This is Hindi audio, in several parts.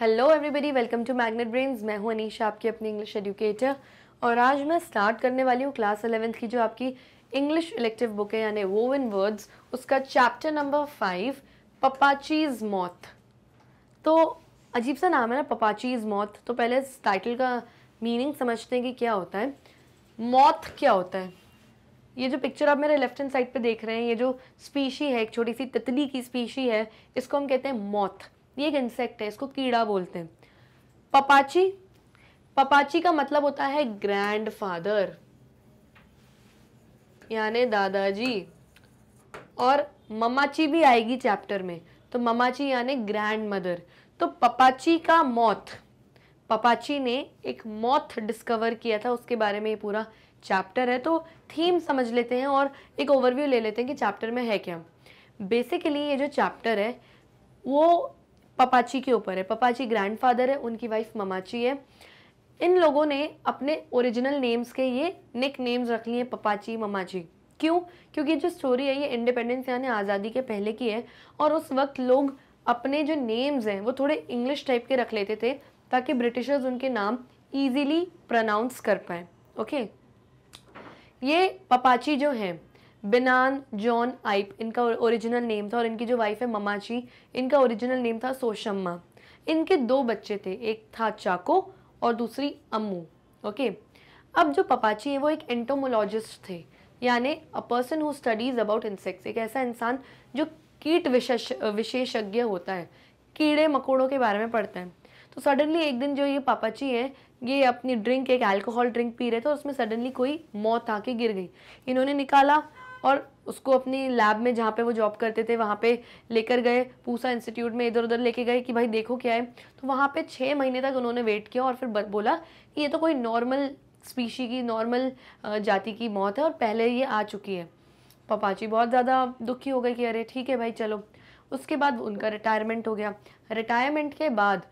Hello everybody welcome to Magnet Brains मैं हूं अनीशा आपकी अपनी इंग्लिश एजुकेटर और आज मैं स्टार्ट करने वाली हूँ क्लास अलेवेंथ की जो आपकी इंग्लिश इलेक्टिव बुक है यानी वो इन वर्ड्स उसका chapter number five Pappachi's moth तो अजीब सा नाम है ना पपाचीज मौत तो पहले इस टाइटल का मीनिंग समझते हैं कि क्या होता है मौत क्या होता है ये जो पिक्चर आप मेरे लेफ्ट हैंड साइड पे देख रहे हैं ये जो स्पीशी है एक छोटी सी तितली की स्पीशी है इसको हम कहते हैं मौत ये एक इंसेक्ट है इसको कीड़ा बोलते हैं पपाची पपाची का मतलब होता है ग्रैंडफादर यानी दादाजी और ममाची भी आएगी चैप्टर में तो ममाची यानी ग्रैंड मदर तो पपाची का मौत पपाची ने एक मौत डिस्कवर किया था उसके बारे में ये पूरा चैप्टर है तो थीम समझ लेते हैं और एक ओवरव्यू ले लेते हैं कि चैप्टर में है क्या बेसिकली ये जो चैप्टर है वो पपाची के ऊपर है पपाची ग्रैंडफादर है उनकी वाइफ ममाची है इन लोगों ने अपने ओरिजिनल नेम्स के ये निक नेम्स रख लिए पपाची ममाची क्यों क्योंकि जो स्टोरी है ये इंडिपेंडेंस यानी आज़ादी के पहले की है और उस वक्त लोग अपने जो नेम्स हैं वो थोड़े इंग्लिश टाइप के रख लेते थे ताकि ब्रिटिशर्स उनके नाम ईजीली प्रनाउंस कर पाएँ ओके ये पपाची जो हैं बिनान जॉन आइप इनका ओरिजिनल नेम था और इनकी जो वाइफ है ममाची इनका ओरिजिनल नेम था सोशम्मा इनके दो बच्चे थे एक था चाको और दूसरी अम्मू ओके अब जो पपाची है वो एक एंटोमोलॉजिस्ट थे यानी a person who studies about insects एक ऐसा इंसान जो कीट विशेष विशेषज्ञ होता है कीड़े मकोड़ों के बारे में पढ़ता है तो सडनली एक दिन जो ये पापाची है ये अपनी ड्रिंक एक अल्कोहल ड्रिंक पी रहे थे और उसमें सडनली कोई मौत आके गिर गई इन्होंने निकाला और उसको अपनी लैब में जहाँ पे वो जॉब करते थे वहाँ पे लेकर गए पूसा इंस्टीट्यूट में इधर उधर लेके गए कि भाई देखो क्या है तो वहाँ पे छः महीने तक उन्होंने वेट किया और फिर बोला कि ये तो कोई नॉर्मल स्पीशी की नॉर्मल जाति की मौत है और पहले ये आ चुकी है पपाची बहुत ज़्यादा दुखी हो गई कि अरे ठीक है भाई चलो उसके बाद उनका रिटायरमेंट हो गया रिटायरमेंट के बाद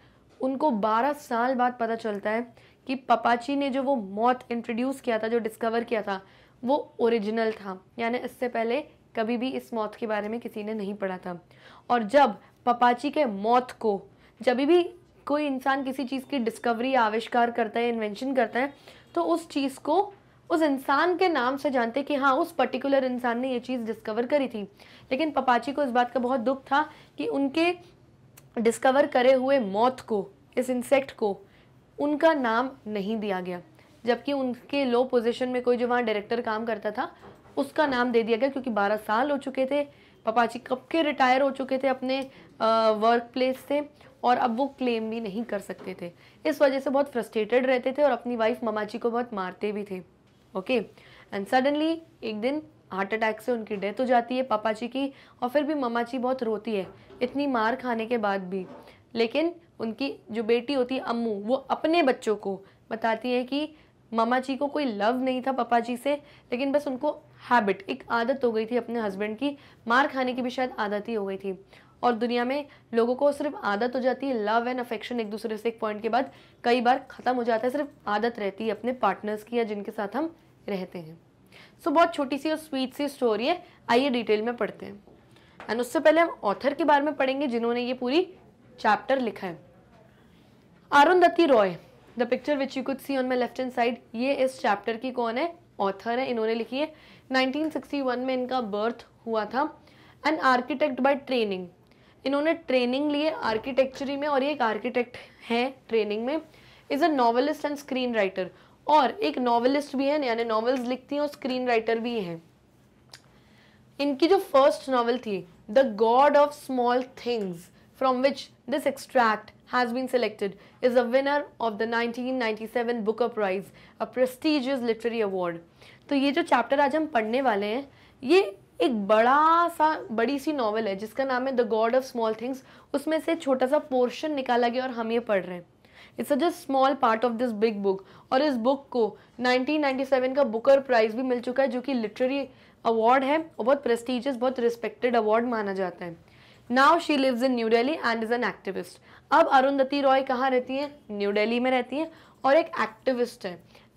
उनको 12 साल बाद पता चलता है कि पपाची ने जो वो मौत इंट्रोड्यूस किया था जो डिस्कवर किया था वो ओरिजिनल था यानी इससे पहले कभी भी इस मौत के बारे में किसी ने नहीं पढ़ा था और जब पपाची के मौत को जब भी कोई इंसान किसी चीज़ की डिस्कवरी आविष्कार करता है इन्वेंशन करता है तो उस चीज़ को उस इंसान के नाम से जानते कि हाँ उस पर्टिकुलर इंसान ने ये चीज़ डिस्कवर करी थी लेकिन पपाची को इस बात का बहुत दुख था कि उनके डिस्कवर करे हुए मौत को इस इंसेक्ट को उनका नाम नहीं दिया गया जबकि उनके लो पोजीशन में कोई जो वहाँ डायरेक्टर काम करता था उसका नाम दे दिया गया क्योंकि बारह साल हो चुके थे पपाची कब के रिटायर हो चुके थे अपने वर्क प्लेस से और अब वो क्लेम भी नहीं कर सकते थे इस वजह से बहुत फ्रस्ट्रेटेड रहते थे और अपनी वाइफ ममाची को बहुत मारते भी थे ओके एंड सडनली एक दिन हार्ट अटैक से उनकी डेथ हो जाती है पापा जी की और फिर भी जी बहुत रोती है इतनी मार खाने के बाद भी लेकिन उनकी जो बेटी होती है अम्मू वो अपने बच्चों को बताती है कि मामा जी को कोई लव नहीं था पापा जी से लेकिन बस उनको हैबिट एक आदत हो गई थी अपने हस्बैंड की मार खाने की भी शायद आदत ही हो गई थी और दुनिया में लोगों को सिर्फ आदत हो जाती है लव एंड अफेक्शन एक दूसरे से एक पॉइंट के बाद कई बार ख़त्म हो जाता है सिर्फ आदत रहती है अपने पार्टनर्स की या जिनके साथ हम रहते हैं सो so, बहुत छोटी सी और स्वीट सी स्टोरी है आइए डिटेल में पढ़ते हैं एंड उससे पहले हम ऑथर के बारे में पढ़ेंगे जिन्होंने ये पूरी चैप्टर लिखा है Arundhati Roy the picture which you could see on my left hand side ये इस चैप्टर की कौन है ऑथर है इन्होंने लिखी है 1961 में इनका बर्थ हुआ था एन आर्किटेक्ट बाय ट्रेनिंग इन्होंने ट्रेनिंग लिए आर्किटेक्चरी में और ये एक आर्किटेक्ट है ट्रेनिंग में is a novelist and screen writer और एक नॉवलिस्ट भी है यानी नॉवेल्स लिखती हैं और स्क्रीन राइटर भी हैं इनकी जो फर्स्ट नॉवल थी the God of small Things from which this extract has been selected is a winner of the 1997 Booker Prize, a prestigious literary award. तो ये जो चैप्टर आज हम पढ़ने वाले हैं ये एक बड़ा सा बड़ी सी नॉवल है जिसका नाम है the God of small Things उसमें से छोटा सा पोर्शन निकाला गया और हम ये पढ़ रहे हैं it's a just small part of this big book और इस बुक को 1997 का बुकर प्राइज भी मिल चुका है जो कि लिटरेरी अवार्ड है और बहुत प्रेस्टिजियस बहुत रिस्पेक्टेड अवार्ड माना जाता है now she lives in New Delhi and is an activist अब अरुंधति रॉय कहाँ रहती हैं न्यू दिल्ली में रहती हैं और एक एक्टिविस्ट है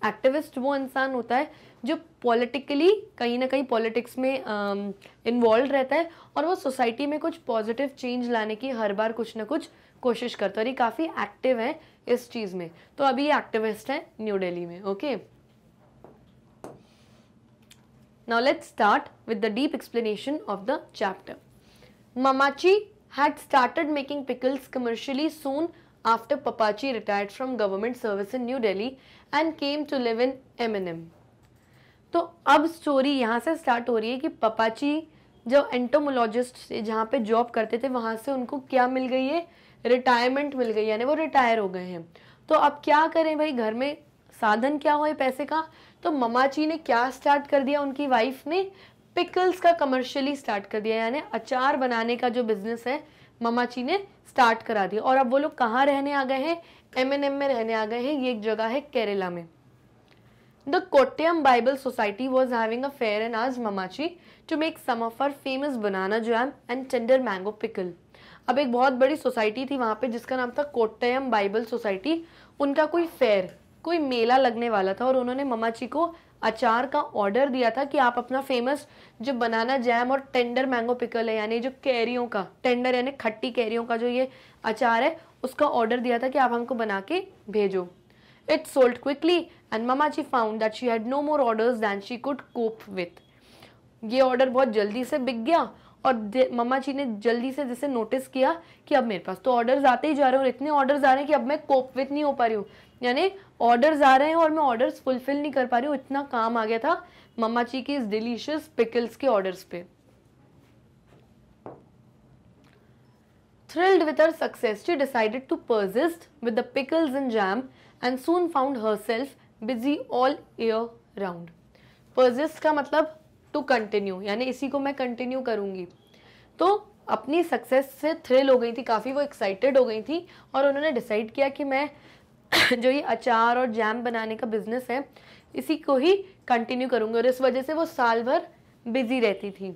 एक्टिविस्ट वो इंसान होता है जो पॉलिटिकली कहीं ना कहीं पॉलिटिक्स में इन्वॉल्व uh, रहता है और वो सोसाइटी में कुछ पॉजिटिव चेंज लाने की हर बार कुछ ना कुछ कोशिश करता है और ये काफ़ी एक्टिव है इस चीज़ में तो अभी ये एक्टिविस्ट है न्यू दिल्ली में okay now let's start with the deep explanation of the chapter Mammachi had started making pickles commercially soon after Papachi retired from government service in New Delhi and came to live in M&M. तो अब स्टोरी यहाँ से स्टार्ट हो रही है कि पपाची जो एंटोमोलॉजिस्ट से जहाँ पे जॉब करते थे वहाँ से उनको क्या मिल गई है रिटायरमेंट मिल गई यानी वो रिटायर हो गए हैं तो अब क्या करें भाई घर में साधन क्या हो पैसे का तो ममाची ने क्या स्टार्ट कर दिया उनकी वाइफ ने पिकल्स का कमर्शियली स्टार्ट कर दिया यानी अचार बनाने का जो बिजनेस है ममाची ने स्टार्ट करा दिया और अब वो लोग कहाँ रहने आ गए हैं एम एन एम में रहने आ गए हैं ये एक जगह है केरला में the Kottayam Bible Society was having a fair and आज Mammachi to make some of her famous banana जो है एंड टेंडर मैंगो पिकल अब एक बहुत बड़ी सोसाइटी थी वहाँ पे जिसका नाम था कोट्टयम बाइबल सोसाइटी उनका कोई फेयर कोई मेला लगने वाला था और उन्होंने ममाची को अचार का ऑर्डर दिया था कि आप अपना फेमस जो बनाना जैम और टेंडर मैंगो पिकल है यानी जो कैरियों का टेंडर यानी खट्टी कैरियों का जो ये अचार है उसका ऑर्डर दिया था कि आप हमको बना के भेजो it sold quickly and Mammachi found that she had no more orders than she could cope with ये ऑर्डर बहुत जल्दी से बिक गया और मम्मा जी ने जल्दी से जैसे नोटिस किया कि अब मेरे पास तो ऑर्डर्स आते ही जा रहे हैं और इतने ऑर्डर्स आ रहे हैं कि अब मैं कोप विथ नहीं हो पा रही हूँ यानी ऑर्डर्स आ रहे हैं और मैं ऑर्डर्स फुलफिल नहीं कर पा रही हूँ इतना काम आ गया था मम्मा ची की इस डिलीशियस पिकल्स के ऑर्डर्स पे thrilled with her success she decided to persist with the pickles in jam and soon found herself busy all year round persist का मतलब टू कंटिन्यू यानी इसी को मैं कंटिन्यू करूंगी तो अपनी सक्सेस से थ्रिल हो गई थी काफ़ी वो एक्साइटेड हो गई थी और उन्होंने डिसाइड किया कि मैं जो ये अचार और जैम बनाने का बिजनेस है इसी को ही कंटिन्यू करूँगी और इस वजह से वो साल भर बिजी रहती थी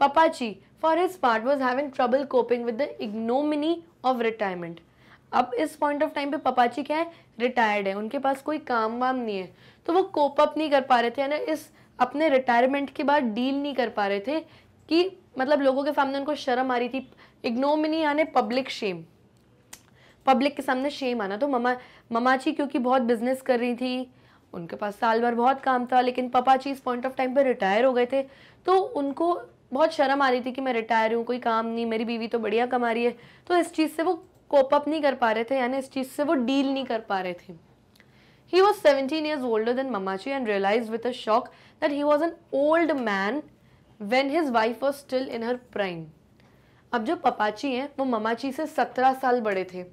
Pappachi for his part was having trouble coping with the ignominy of retirement अब इस पॉइंट ऑफ टाइम पे पपाची क्या है रिटायर्ड है उनके पास कोई काम वाम नहीं है तो वो कोप अप नहीं कर पा रहे थे यानी इस अपने रिटायरमेंट के बाद डील नहीं कर पा रहे थे कि मतलब लोगों के सामने उनको शर्म आ रही थी इग्नोमिनी यानी पब्लिक शेम पब्लिक के सामने शेम आना तो ममा ममाची क्योंकि बहुत बिजनेस कर रही थी उनके पास साल भर बहुत काम था लेकिन पपाची इस पॉइंट ऑफ टाइम पर रिटायर हो गए थे तो उनको बहुत शर्म आ रही थी कि मैं रिटायर हूँ कोई काम नहीं मेरी बीवी तो बढ़िया कमा रही है तो इस चीज़ से वो कोप अप नहीं कर पा रहे थे यानी इस चीज़ से वो डील नहीं कर पा रहे थे he was seventeen years older than Mammachi and realize with a shock that he was an old man when his wife was still in her prime अब जो पपाची हैं वो ममाची से सत्रह साल बड़े थे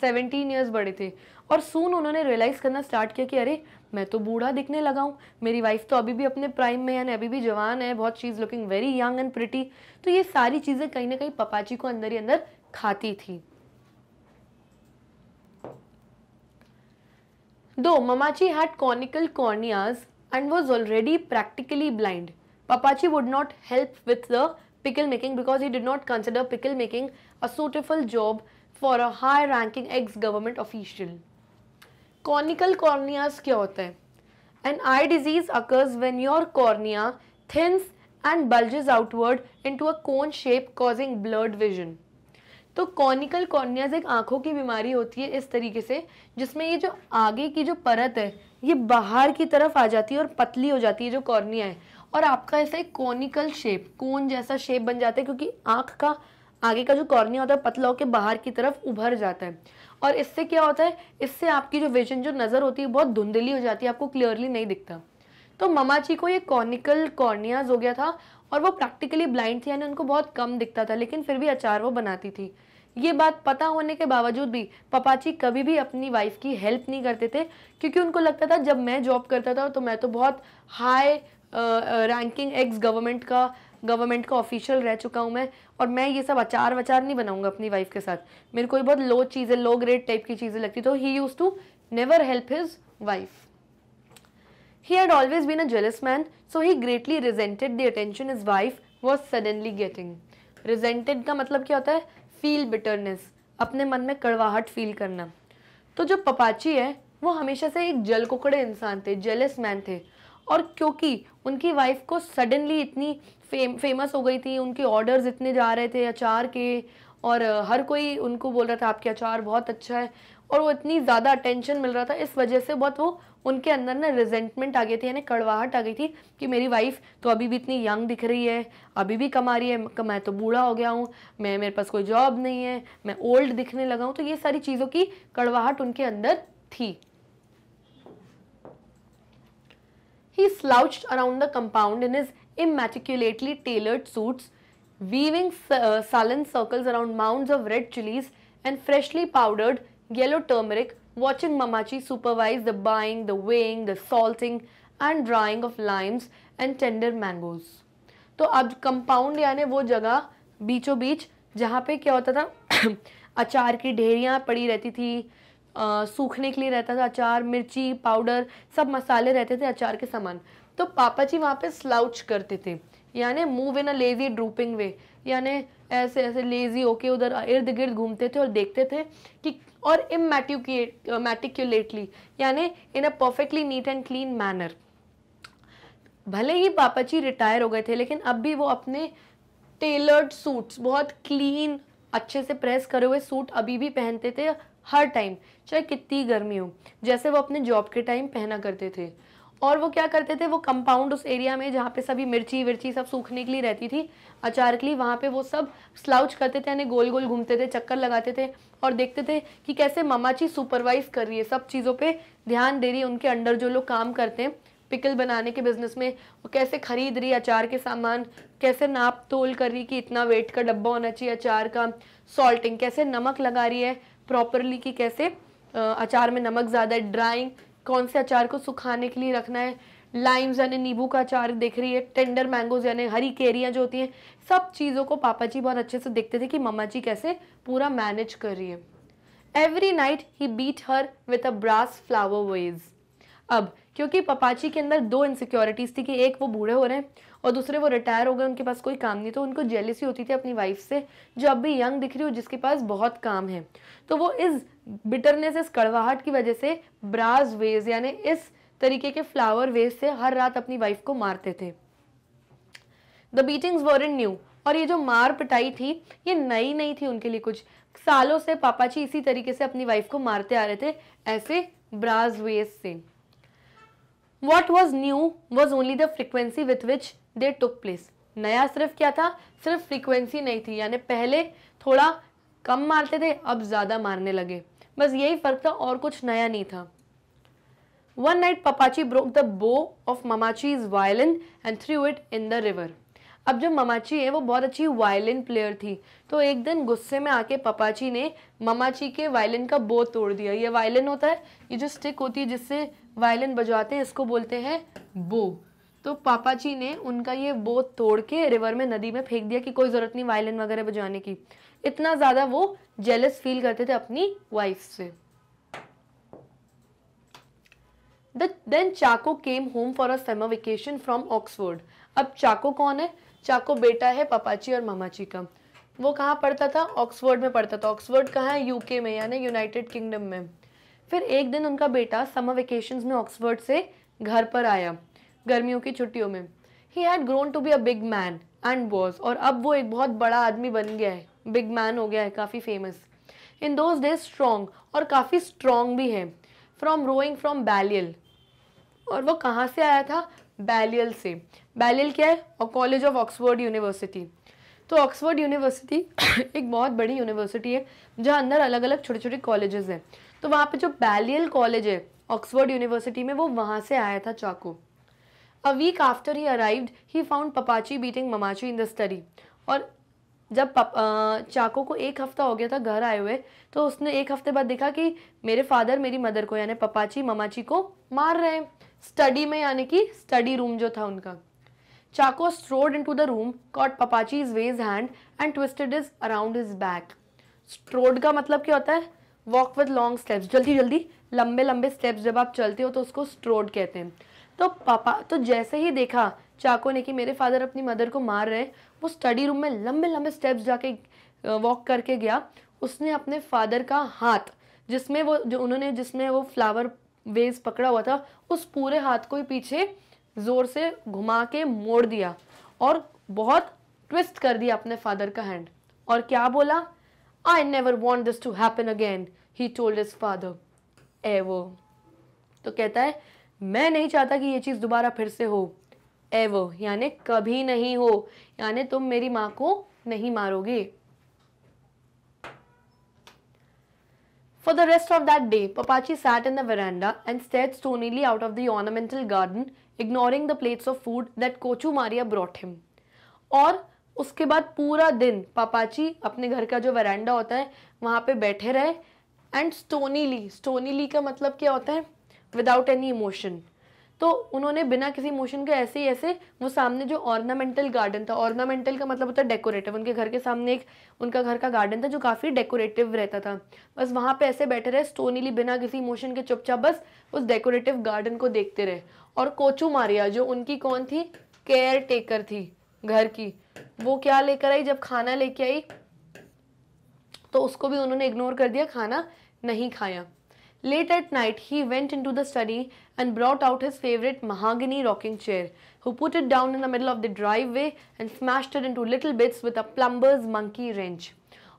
सेवेंटीन ईयर्स बड़े थे और सून उन्होंने रियलाइज़ करना स्टार्ट किया कि अरे मैं तो बूढ़ा दिखने लगा हूँ मेरी वाइफ तो अभी भी अपने प्राइम में यानी अभी भी जवान है बहुत she is looking very young and pretty तो ये सारी चीज़ें कहीं ना कहीं पपाची को अंदर ही अंदर खाती थी though Mammachi had conical corneas and was already practically blind Pappachi would not help with the pickle making because he did not consider pickle making a suitable job for a high ranking ex government official conical corneas क्या होता है an eye disease occurs when your cornea thins and bulges outward into a cone shape causing blurred vision तो कॉर्निकल कॉर्नियाज एक आंखों की बीमारी होती है इस तरीके से जिसमें ये जो आगे की जो परत है ये बाहर की तरफ आ जाती है और पतली हो जाती है जो कॉर्निया है और आपका ऐसा एक कॉर्निकल शेप कोन जैसा शेप बन जाता है क्योंकि आंख का आगे का जो कॉर्निया होता है पतला होकर बाहर की तरफ उभर जाता है और इससे क्या होता है इससे आपकी जो विजन जो नज़र होती है बहुत धुंधली हो जाती है आपको क्लियरली नहीं दिखता तो जी को ये कॉर्निकल कॉर्नियाज हो गया था और वो प्रैक्टिकली ब्लाइंड थी यानी उनको बहुत कम दिखता था लेकिन फिर भी अचार वो बनाती थी ये बात पता होने के बावजूद भी पपाची कभी भी अपनी वाइफ की हेल्प नहीं करते थे क्योंकि उनको लगता था जब मैं जॉब करता था तो मैं तो बहुत हाई रैंकिंग एक्स गवर्नमेंट का गवर्नमेंट का ऑफिशियल रह चुका हूँ मैं और मैं ये सब अचार वचार नहीं बनाऊंगा अपनी वाइफ के साथ मेरे को बहुत लो चीज़ें लो ग्रेड टाइप की चीज़ें लगती तो he used to never help his wife He had always been a jealous man, so he greatly resented the attention his wife was suddenly getting. Resented का मतलब क्या होता है फील बिटरनेस अपने मन में कड़वाहट फील करना तो जो पपाची है वो हमेशा से एक जल कुकड़े इंसान थे जेलस मैन थे और क्योंकि उनकी वाइफ को सडनली इतनी फेम फेमस हो गई थी उनके ऑर्डर्स इतने जा रहे थे अचार के और हर कोई उनको बोल रहा था आपके अचार बहुत अच्छा है और वो इतनी ज़्यादा अटेंशन मिल रहा था इस वजह से बहुत वो उनके अंदर ना रिजेंटमेंट आ गई थी यानी कड़वाहट आ गई थी कि मेरी वाइफ तो अभी भी इतनी यंग दिख रही है अभी भी कमा रही है मैं तो बूढ़ा हो गया हूँ मैं मेरे पास कोई जॉब नहीं है मैं ओल्ड दिखने लगा हूँ तो ये सारी चीज़ों की कड़वाहट उनके अंदर थी He slouched around the compound in his immaculately tailored suits, weaving uh, sullen circles around mounds of red chilies and freshly powdered yellow turmeric, watching Mamachi supervise the buying, the weighing, the salting and drying of limes and tender mangoes. तो अब कंपाउंड यानी वो जगह बीचों बीच जहाँ पे क्या होता था अचार की ढेरियाँ पड़ी रहती थी सूखने के लिए रहता था अचार मिर्ची पाउडर सब मसाले रहते थे अचार के सामान तो पापा जी वहाँ पे स्लाउच करते थे यानी move in a lazy drooping way यानी ऐसे ऐसे लेजी होके उधर इर्द गिर्द घूमते थे और देखते थे कि और इमेटिकुलेट मैटिकुलेटली यानी in a perfectly neat and clean manner भले ही पापा जी रिटायर हो गए थे लेकिन अब भी वो अपने टेलर्ड सूट्स बहुत क्लीन अच्छे से प्रेस करे हुए सूट अभी भी पहनते थे हर टाइम चाहे कितनी गर्मी हो जैसे वो अपने जॉब के टाइम पहना करते थे और वो क्या करते थे वो कंपाउंड उस एरिया में जहाँ पे सभी मिर्ची विर्ची सब सूखने के लिए रहती थी अचार के लिए वहाँ पे वो सब स्लाउच करते थे यानी गोल गोल घूमते थे चक्कर लगाते थे और देखते थे कि कैसे मामाची सुपरवाइज कर रही है सब चीज़ों पे ध्यान दे रही है उनके अंडर जो लोग काम करते हैं पिकल बनाने के बिजनेस में वो कैसे खरीद रही अचार के सामान कैसे नाप तोल कर रही कि इतना वेट का डब्बा होना चाहिए अचार का सॉल्टिंग कैसे नमक लगा रही है प्रॉपरली कि कैसे अचार में नमक ज़्यादा है ड्राइंग कौन से अचार को सुखाने के लिए रखना है लाइम्स यानी नींबू का अचार देख रही है टेंडर मैंगोज यानी हरी केरियाँ जो होती हैं सब चीज़ों को पापा जी बहुत अच्छे से देखते थे कि मम्मा जी कैसे पूरा मैनेज कर रही है every night he beat her with a brass flower vase अब क्योंकि पपाची के अंदर दो इनसिक्योरिटीज़ थी कि एक वो बूढ़े हो रहे हैं और दूसरे वो रिटायर हो गए उनके पास कोई काम नहीं तो उनको जेलिसी होती थी अपनी वाइफ से जो अब भी यंग दिख रही हो जिसके पास बहुत काम है तो वो इस बिटरनेस इस कड़वाहट की वजह से ब्राज वेज यानी इस तरीके के फ्लावर वेज से हर रात अपनी वाइफ को मारते थे the beatings weren't new और ये जो मार पिटाई थी ये नई नहीं थी उनके लिए कुछ सालों से पापा जी इसी तरीके से अपनी वाइफ को मारते आ रहे थे ऐसे ब्राज वेज से what was new was only the frequency with which they took place नया सिर्फ क्या था सिर्फ फ्रिक्वेंसी नहीं थी यानी पहले थोड़ा कम मारते थे अब ज़्यादा मारने लगे बस यही फ़र्क था और कुछ नया नहीं था one night Pappachi broke the bow of Mammachi's violin and threw it in the river अब जब ममाची है वो बहुत अच्छी वायलिन प्लेयर थी तो एक दिन गुस्से में आके पपाची ने ममाची के वायलिन का बो तोड़ दिया ये वायलिन होता है ये जो स्टिक होती है जिससे वायलिन बजाते हैं इसको बोलते हैं बो तो पापाची ने उनका ये बो तोड़ के रिवर में नदी में फेंक दिया कि कोई ज़रूरत नहीं वायलिन वगैरह बजाने की इतना ज़्यादा वो जेलस फील करते थे अपनी वाइफ से then Chacko came home for a summer vacation from Oxford अब चाको कौन है चाको बेटा है पापाची और मामाची का वो कहाँ पढ़ता था ऑक्सफोर्ड में पढ़ता था ऑक्सफोर्ड कहाँ है यूके में यानी यूनाइटेड किंगडम में फिर एक दिन उनका बेटा समर वेकेशन में ऑक्सफोर्ड से घर पर आया गर्मियों की छुट्टियों में he had grown to be a big man and was और अब वो एक बहुत बड़ा आदमी बन गया है बिग मैन हो गया है काफ़ी famous in those days strong और काफ़ी स्ट्रॉन्ग भी है फ्रॉम रोइंग फ्रॉम बैलियल और वो कहाँ से आया था बैलियल से बैलियल क्या है और कॉलेज ऑफ ऑक्सफोर्ड यूनिवर्सिटी तो ऑक्सफोर्ड यूनिवर्सिटी एक बहुत बड़ी यूनिवर्सिटी है जहाँ अंदर अलग अलग छोटे छोटे कॉलेजेस हैं तो वहाँ पे जो बैलियल कॉलेज है ऑक्सफोर्ड यूनिवर्सिटी में वो वहाँ से आया था Chacko a week after he arrived he found Pappachi beating Mammachi in the study और जब चाको को एक हफ्ता हो गया था घर आए हुए तो उसने एक हफ्ते बाद देखा कि मेरे फादर मेरी मदर को यानी पपाची ममाची को मार रहे हैं स्टडी में यानी कि स्टडी रूम जो था उनका Chacko strode into the room caught Pappachi's vase hand and twisted it around his back strode का मतलब क्या होता है वॉक विद लॉन्ग स्टेप्स जल्दी जल्दी लंबे लंबे स्टेप्स जब आप चलते हो तो उसको स्ट्रोड कहते हैं तो पापा तो जैसे ही देखा चाकू ने कि मेरे फादर अपनी मदर को मार रहे वो स्टडी रूम में लंबे लंबे स्टेप्स जाके वॉक करके गया उसने अपने फादर का हाथ जिसमें वो जो उन्होंने जिसमें वो फ्लावर वेज पकड़ा हुआ था उस पूरे हाथ को ही पीछे ज़ोर से घुमा के मोड़ दिया और बहुत ट्विस्ट कर दिया अपने फादर का हैंड और क्या बोला I never want this to happen again he told his father ए वो तो कहता है मैं नहीं चाहता कि ये चीज़ दोबारा फिर से हो एवो यानी कभी नहीं हो यानी तुम मेरी माँ को नहीं मारोगे For the rest of that day, Papachi sat in the veranda and stared stonily out of the ornamental garden, ignoring the plates of food that Kochu Maria brought him. और उसके बाद पूरा दिन पापाची अपने घर का जो वरांडा होता है वहाँ पे बैठे रहे and stonily, stonily का मतलब क्या होता है Without any emotion. तो उन्होंने बिना किसी मोशन के ऐसे ही ऐसे वो सामने जो ऑर्नामेंटल गार्डन था ऑर्नामेंटल का मतलब होता है डेकोरेटिव उनके घर के सामने एक उनका घर का गार्डन था जो काफ़ी डेकोरेटिव रहता था बस वहाँ पे ऐसे बैठे रहे स्टोनीली बिना किसी मोशन के चुपचाप बस उस डेकोरेटिव गार्डन को देखते रहे और कोचू मारिया जो उनकी कौन थी केयर टेकर थी घर की वो क्या लेकर आई जब खाना लेके आई तो उसको भी उन्होंने इग्नोर कर दिया खाना नहीं खाया Late at night, he went into the study and brought out his favorite mahogany rocking chair, who put it down in the middle of the driveway and smashed it into little bits with a plumber's monkey wrench.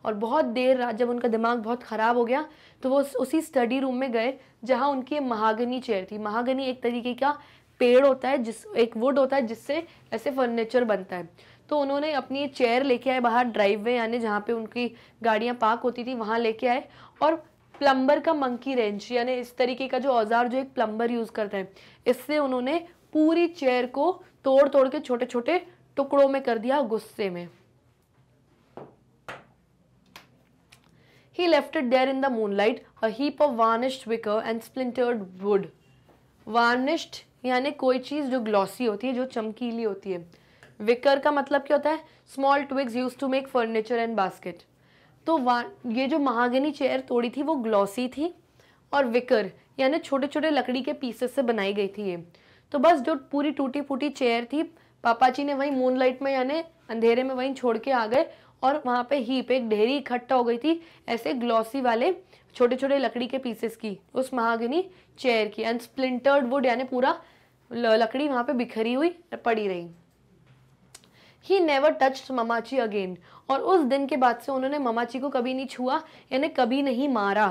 और बहुत देर रात जब उनका दिमाग बहुत ख़राब हो गया तो वो उसी स्टडी रूम में गए जहाँ उनकी महागनी चेयर थी महागनी एक तरीके का पेड़ होता है जिस एक वुड होता है जिससे ऐसे फर्नीचर बनता है तो उन्होंने अपनी चेयर लेके आए बाहर ड्राइव वे यानी जहाँ पे उनकी गाड़ियाँ पार्क होती थी वहाँ लेके आए और प्लम्बर का मंकी रेंच यानी इस तरीके का जो औजार जो एक प्लम्बर यूज़ करते हैं इससे उन्होंने पूरी चेयर को तोड़ तोड़ के छोटे छोटे टुकड़ों में कर दिया गुस्से में he left it there in the moonlight, a heap of varnished wicker and splintered wood. यानी कोई चीज़ जो ग्लॉसी होती है जो चमकीली होती है विकर का मतलब क्या होता है small twigs used to make furniture and basket तो ये जो महागनी चेयर तोड़ी थी वो ग्लॉसी थी और विकर यानी छोटे छोटे लकड़ी के पीसेस से बनाई गई थी ये तो बस जो पूरी टूटी फूटी चेयर थी पापा जी ने वहीं मूनलाइट में यानी अंधेरे में वहीं छोड़ के आ गए और वहाँ पे हीप एक ढेरी इकट्ठा हो गई थी ऐसे ग्लॉसी वाले छोटे छोटे लकड़ी के पीसेस की उस महागनी चेयर की एंड स्प्लिंटर्ड वुड यानी पूरा लकड़ी वहाँ पे बिखरी हुई पड़ी रही he never touch Mammachi again और उस दिन के बाद से उन्होंने ममाची को कभी नहीं छुआ यानी कभी नहीं मारा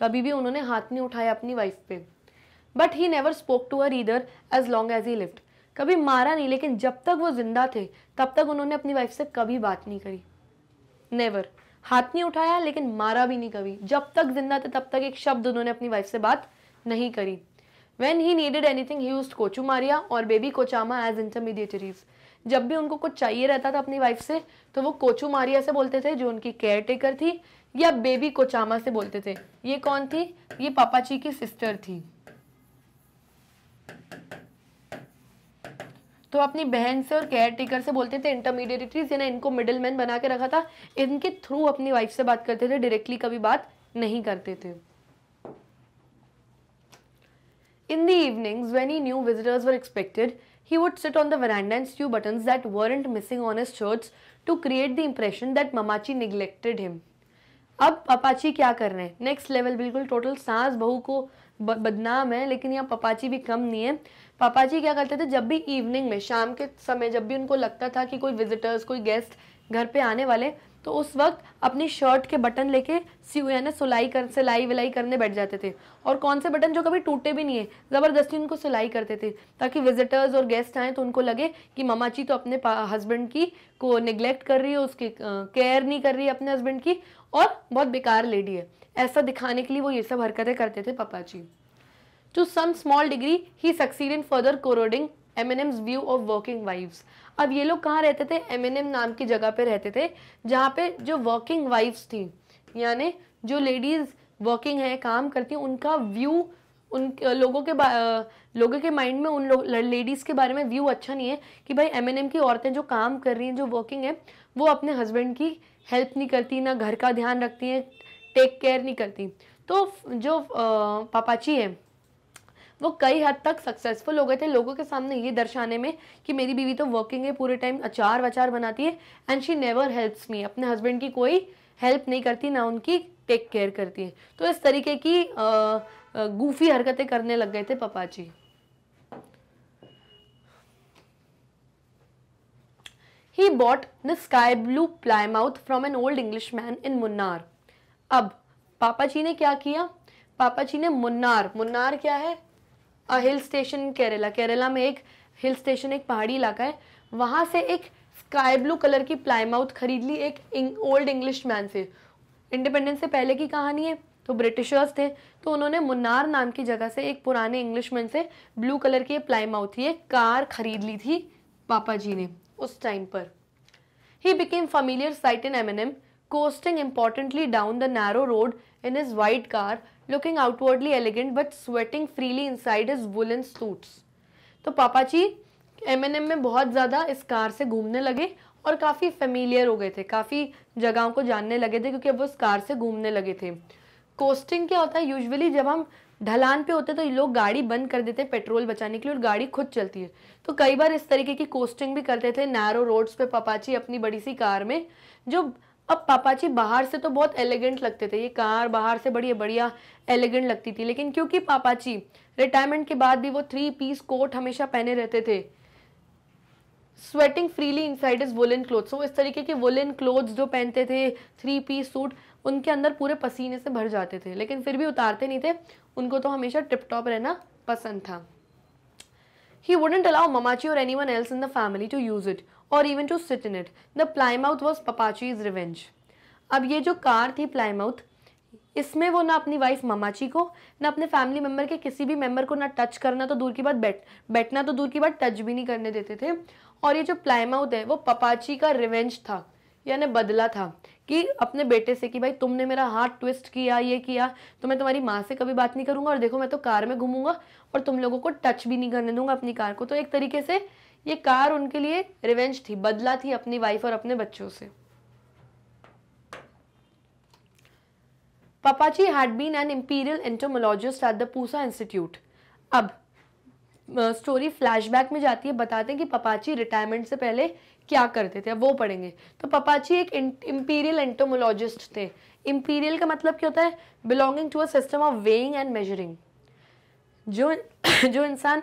कभी भी उन्होंने हाथ नहीं उठाया अपनी वाइफ पे but he never spoke to her either as long as he lived कभी मारा नहीं लेकिन जब तक वो जिंदा थे तब तक उन्होंने अपनी वाइफ से कभी बात नहीं करी नेवर हाथ नहीं उठाया लेकिन मारा भी नहीं कभी जब तक जिंदा थे तब तक एक शब्द उन्होंने अपनी वाइफ से बात नहीं करी when he needed anything he used Kochu Maria और बेबी कोचामा एज इंटरमीडिएटरीज जब भी उनको कुछ चाहिए रहता था अपनी वाइफ से तो वो कोचू मारिया से बोलते थे जो उनकी केयर टेकर थी या बेबी कोचामा से बोलते थे ये कौन थी ये जी की सिस्टर थी तो अपनी बहन से और केयर टेकर से बोलते थे इंटरमीडिएटरीज जिन्हें इनको मिडिल मैन बना के रखा था इनके थ्रू अपनी वाइफ से बात करते थे डायरेक्टली कभी बात नहीं करते थे in the evenings when he new visitors were expected he would sit on the veranda and sew buttons that weren't missing on his shirts to create the impression that Mamachi neglected him. अब पपाची क्या कर रहे हैं नेक्स्ट लेवल बिल्कुल टोटल सास बहू को बदनाम है लेकिन यहाँ पपाची भी कम नहीं है पापाजी क्या करते थे जब भी इवनिंग में शाम के समय जब भी उनको लगता था कि कोई विजिटर्स कोई गेस्ट घर पे आने वाले तो उस वक्त अपनी शर्ट के बटन लेके सी यानी सिलाई कर सिलाई विलाई करने बैठ जाते थे और कौन से बटन जो कभी टूटे भी नहीं है ज़बरदस्ती उनको सिलाई करते थे ताकि विजिटर्स और गेस्ट आएँ तो उनको लगे कि मामा जी तो अपने हस्बैंड की को निग्लेक्ट कर रही है उसकी केयर नहीं कर रही है अपने हस्बैंड की और बहुत बेकार लेडी है ऐसा दिखाने के लिए वो ये सब हरकतें करते थे पापा जी to some small degree he succeeded in further corroding Ayemenem's view of working wives अब ये लोग कहाँ रहते थे एम नाम की जगह पे रहते थे जहाँ पे जो वर्किंग वाइफ्स थी यानी जो लेडीज़ वर्किंग है काम करती हैं उनका व्यू उन लोगों के लोगों के माइंड में उन लोग लेडीज़ के बारे में व्यू अच्छा नहीं है कि भाई एम की औरतें जो काम कर रही हैं जो वर्किंग है वो अपने हस्बैंड की हेल्प नहीं करती ना घर का ध्यान रखती हैं टेक केयर नहीं करती तो जो पापाची है वो कई हद तक सक्सेसफुल हो गए थे लोगों के सामने ये दर्शाने में कि मेरी बीवी तो वर्किंग है पूरे टाइम अचार वचार बनाती है and she never helps me अपने हस्बैंड की कोई हेल्प नहीं करती ना उनकी टेक केयर करती है तो इस तरीके की गूफी हरकतें करने लग गए थे पापा जी he bought the sky blue Plymouth from an old English man in Munnar अब पापा जी ने क्या किया पापा जी ने मुन्नार मुन्नार क्या है हिल स्टेशन केरला केरला में एक हिल स्टेशन एक पहाड़ी इलाका है वहाँ से एक स्काई ब्लू कलर की प्लाईमाउथ खरीद ली एक ओल्ड इंग्लिश मैन से इंडिपेंडेंस से पहले की कहानी है तो ब्रिटिशर्स थे तो उन्होंने मुन्नार नाम की जगह से एक पुराने इंग्लिश मैन से ब्लू कलर की प्लाईमाउथ ये कार खरीद ली थी पापा जी ने उस टाइम पर he became familiar sight in Ayemenem coasting importantly down the narrow road in his white car looking outwardly elegant but sweating freely inside his woolen suits तो पापा जी एम एन एम में बहुत ज़्यादा इस कार से घूमने लगे और काफ़ी फेमिलियर हो गए थे काफ़ी जगहों को जानने लगे थे क्योंकि अब वो इस कार से घूमने लगे थे कोस्टिंग क्या होता है यूजुअली जब हम ढलान पे होते तो ये लोग गाड़ी बंद कर देते हैं पेट्रोल बचाने के लिए और गाड़ी खुद चलती है तो कई बार इस तरीके की कोस्टिंग भी करते थे नैरो रोड्स पे पपाची अपनी बड़ी सी कार में जो अब पापा जी बाहर से तो बहुत एलिगेंट लगते थे ये कार बाहर से बड़ी बढ़िया एलिगेंट लगती थी लेकिन क्योंकि पापा जी रिटायरमेंट के बाद भी वो थ्री पीस कोट हमेशा पहने रहते थे sweating freely inside his woollen clothes वो इस तरीके के वुलन क्लोथ्स जो पहनते थे थ्री पीस सूट उनके अंदर पूरे पसीने से भर जाते थे लेकिन फिर भी उतारते नहीं थे उनको तो हमेशा टिप टॉप रहना पसंद था He wouldn't allow Mamachi or anyone else in the family to use it or even to sit in it. The Plymouth was Papachi's revenge. अब ये जो कार थी प्लाईमाउथ इसमें वो ना अपनी वाइफ ममाची को ना अपने फैमिली मेम्बर के किसी भी मेम्बर को ना टच करना तो दूर की बात बैठ बैठना तो दूर की बात टच भी नहीं करने देते थे और ये जो प्लाईमाउथ है वो पपाची का रिवेंज था या ने बदला था कि अपने बेटे से कि भाई तुमने मेरा हाथ ट्विस्ट किया ये किया तो मैं तुम्हारी माँ से कभी बात नहीं करूंगा और देखो मैं तो कार में घूमूंगा और तुम लोगों को टच भी नहीं करने दूंगा अपनी कार को तो एक तरीके से ये कार उनके लिए रिवेंज थी बदला थी अपनी वाइफ और अपने बच्चों से Papachi had been an imperial entomologist at the Pusa institute अब स्टोरी फ्लैशबैक में जाती है बताते हैं कि पपाची रिटायरमेंट से पहले क्या करते थे वो पढ़ेंगे तो पपाची एक इम्पीरियल एंटोमोलॉजिस्ट थे इम्पीरियल का मतलब क्या होता है belonging to a system of weighing and measuring जो जो इंसान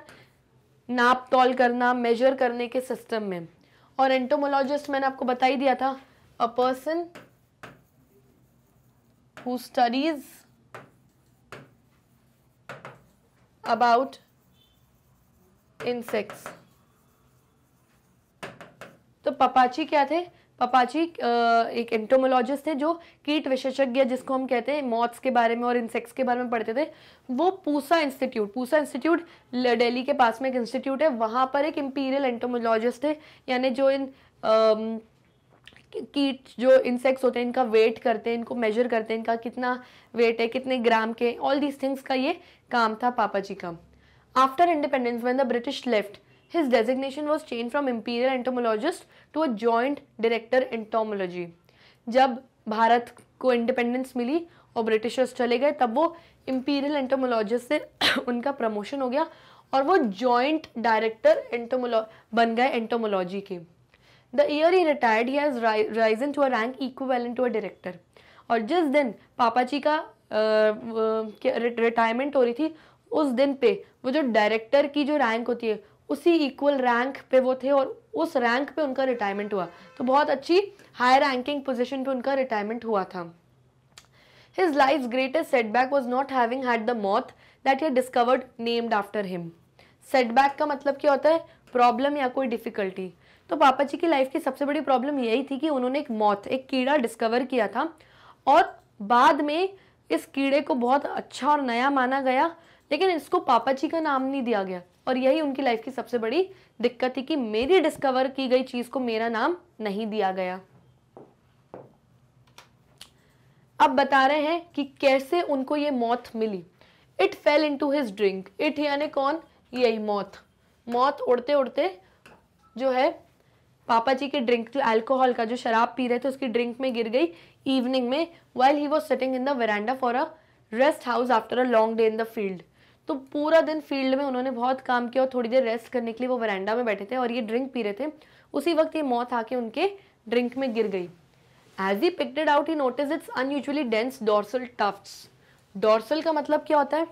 नाप तोल करना मेजर करने के सिस्टम में और एंटोमोलॉजिस्ट मैंने आपको बता ही दिया था a person who studies about insects तो पपाची क्या थे पपाची एक एंटोमोलॉजिस्ट थे जो कीट विशेषज्ञ जिसको हम कहते हैं मॉथ्स के बारे में और इंसेक्ट्स के बारे में पढ़ते थे वो पूसा इंस्टीट्यूट पूसा इंस्टीट्यूट दिल्ली के पास में एक इंस्टीट्यूट है वहाँ पर एक इम्पीरियल एंटोमोलॉजिस्ट है यानी जो इन आ, कीट जो इंसेक्ट्स होते हैं इनका वेट करते हैं इनको मेजर करते हैं इनका कितना वेट है कितने ग्राम के ऑल दीज थिंग्स का ये काम था पापा जी का After independence, when the British left, his designation was changed from imperial entomologist to a joint director entomology. जब भारत को इंडिपेंडेंस मिली और ब्रिटिशर्स चले गए तब वो इम्पीरियल एंटोमोलॉजिस्ट से उनका प्रमोशन हो गया और वो जॉइंट डायरेक्टर एंटोमोलो बन गए एंटोमोलॉजी के the year he retired he has risen to a rank equivalent to a director और जिस दिन पापा जी का रिटायरमेंट हो रही थी उस दिन पे वो जो डायरेक्टर की जो रैंक होती है उसी इक्वल रैंक पे वो थे और उस रैंक पे उनका रिटायरमेंट हुआ तो बहुत अच्छी हाई रैंकिंग पोजीशन पे उनका रिटायरमेंट हुआ था his life greatest setback was not having had the moth that he discovered named after him setback का मतलब क्या होता है प्रॉब्लम या कोई डिफिकल्टी तो पापा जी की लाइफ की सबसे बड़ी प्रॉब्लम यही थी कि उन्होंने एक मौत एक कीड़ा डिस्कवर किया था और बाद में इस कीड़े को बहुत अच्छा और नया माना गया लेकिन इसको पापा जी का नाम नहीं दिया गया और यही उनकी लाइफ की सबसे बड़ी दिक्कत थी कि मेरी डिस्कवर की गई चीज को मेरा नाम नहीं दिया गया अब बता रहे हैं कि कैसे उनको ये मौत मिली it fell in to his drink it यानी कौन यही मौत मौत उड़ते उड़ते जो है पापा जी के ड्रिंक अल्कोहल का जो शराब पी रहे थे उसकी ड्रिंक में गिर गई इवनिंग में well he was sitting in the verandah for a rest house after a long day in the field तो पूरा दिन फील्ड में उन्होंने बहुत काम किया और थोड़ी देर रेस्ट करने के लिए वो वरेंडा में बैठे थे और ये ड्रिंक पी रहे थे उसी वक्त ये मौत आके उनके ड्रिंक में गिर गई as he picked out he notice its unusually dense dorsal tufts dorsal का मतलब क्या होता है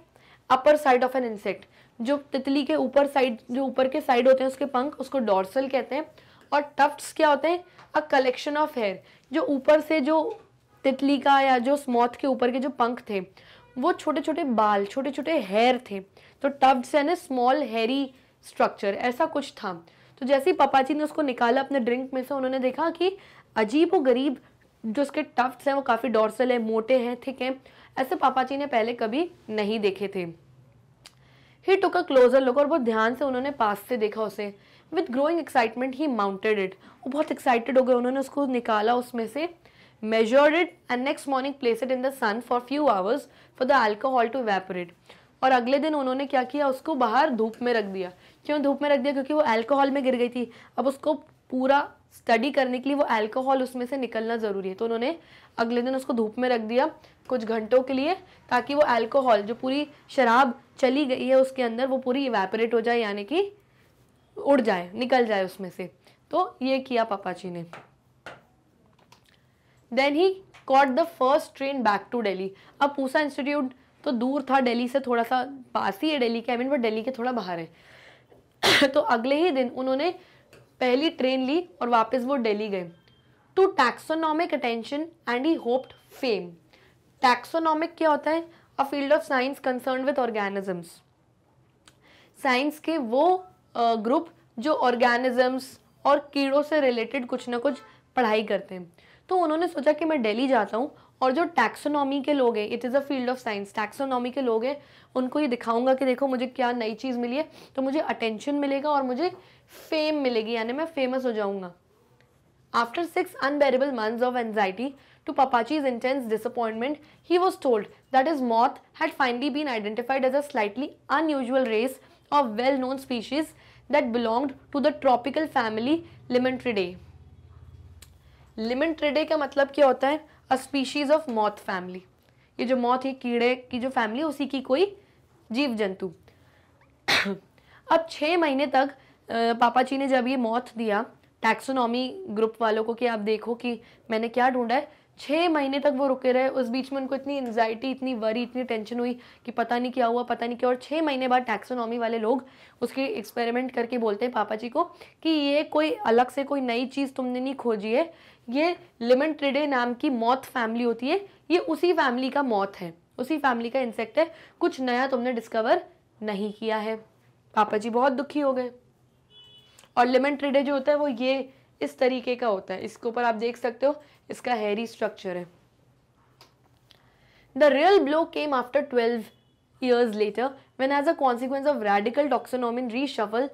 upper side of an insect जो तितली के ऊपर साइड जो ऊपर के साइड होते हैं उसके पंख उसको डॉर्सल कहते हैं और टफ्ट्स क्या होते हैं अ कलेक्शन ऑफ हेयर जो ऊपर से जो तितली का या जो स्मॉथ के ऊपर के जो पंख थे वो छोटे छोटे बाल छोटे छोटे हेयर थे तो टफ्ड से ना स्मॉल हेरी स्ट्रक्चर ऐसा कुछ था तो जैसे ही पापा जी ने उसको निकाला अपने ड्रिंक में से उन्होंने देखा कि अजीब व गरीब जो उसके टफ्ट्स हैं वो काफ़ी डॉर्सल है मोटे हैं थिक हैं ऐसे पापा जी ने पहले कभी नहीं देखे थे ही टुक अ क्लोजर लुक और बहुत ध्यान से उन्होंने पास से देखा उसे with growing excitement he mounted it वो बहुत एक्साइटेड हो गए उन्होंने उसको निकाला उसमें से measured it and next morning placed it in the sun for few hours for the alcohol to evaporate और अगले दिन उन्होंने क्या किया उसको बाहर धूप में रख दिया क्यों धूप में रख दिया क्योंकि वो अल्कोहल में गिर गई थी अब उसको पूरा स्टडी करने के लिए वो अल्कोहल उसमें से निकलना ज़रूरी है तो उन्होंने अगले दिन उसको धूप में रख दिया कुछ घंटों के लिए ताकि वो अल्कोहल जो पूरी शराब चली गई है उसके अंदर वो पूरी इवेपरेट हो जाए यानी कि उड़ जाए निकल जाए उसमें से तो ये किया पापा जी ने then he caught the first train back to Delhi अब पूसा इंस्टीट्यूट तो दूर था डेली से थोड़ा सा पास ही है डेली के आई मीन वो डेली के थोड़ा बाहर है तो अगले ही दिन उन्होंने पहली ट्रेन ली और वापस वो डेली गए to taxonomic attention and he hoped fame taxonomic क्या होता है a field of science concern with organisms science के वो ग्रुप जो ऑर्गेनिजम्स और कीड़ों से रिलेटेड कुछ ना कुछ पढ़ाई करते हैं तो उन्होंने सोचा कि मैं डेली जाता हूँ और जो टैक्सोनॉमी के लोग हैं it is a field of science taxonomy के लोग हैं उनको ये दिखाऊंगा कि देखो मुझे क्या नई चीज़ मिली है तो मुझे अटेंशन मिलेगा और मुझे फेम मिलेगी यानी मैं फेमस हो जाऊँगा after six unbearable month of anxiety to Papachi's intense disappointment he was told that his moth had finally been identified as a slightly unusual race of well known species that belong to the tropical family Lymantriidae Lymantriidae का मतलब क्या होता है a species of moth family ये जो मौत है कीड़े की जो फैमिली उसी की कोई जीव जंतु अब छः महीने तक पापा जी ने जब ये मौत दिया टैक्सोनॉमी ग्रुप वालों को कि आप देखो कि मैंने क्या ढूंढा है छः महीने तक वो रुके रहे उस बीच में उनको इतनी एनजाइटी इतनी वरी इतनी टेंशन हुई कि पता नहीं क्या हुआ पता नहीं क्या और छः महीने बाद टैक्सोनॉमी वाले लोग उसके एक्सपेरिमेंट करके बोलते हैं पापा जी को कि ये कोई अलग से कोई नई चीज़ तुमने नहीं खोजी है ये लेमन नाम की मौत फैमिली होती है ये उसी फैमिली का मौत है उसी फैमिली का इंसेक्ट है कुछ नया तुमने डिस्कवर नहीं किया है पापा जी बहुत दुखी हो गए और लेमन ट्रिडे जो होता है वो ये इस तरीके का होता है इसके ऊपर आप देख सकते हो इसका हेरी स्ट्रक्चर है the real blow came after twelve years later when as a of radical radical reshuffle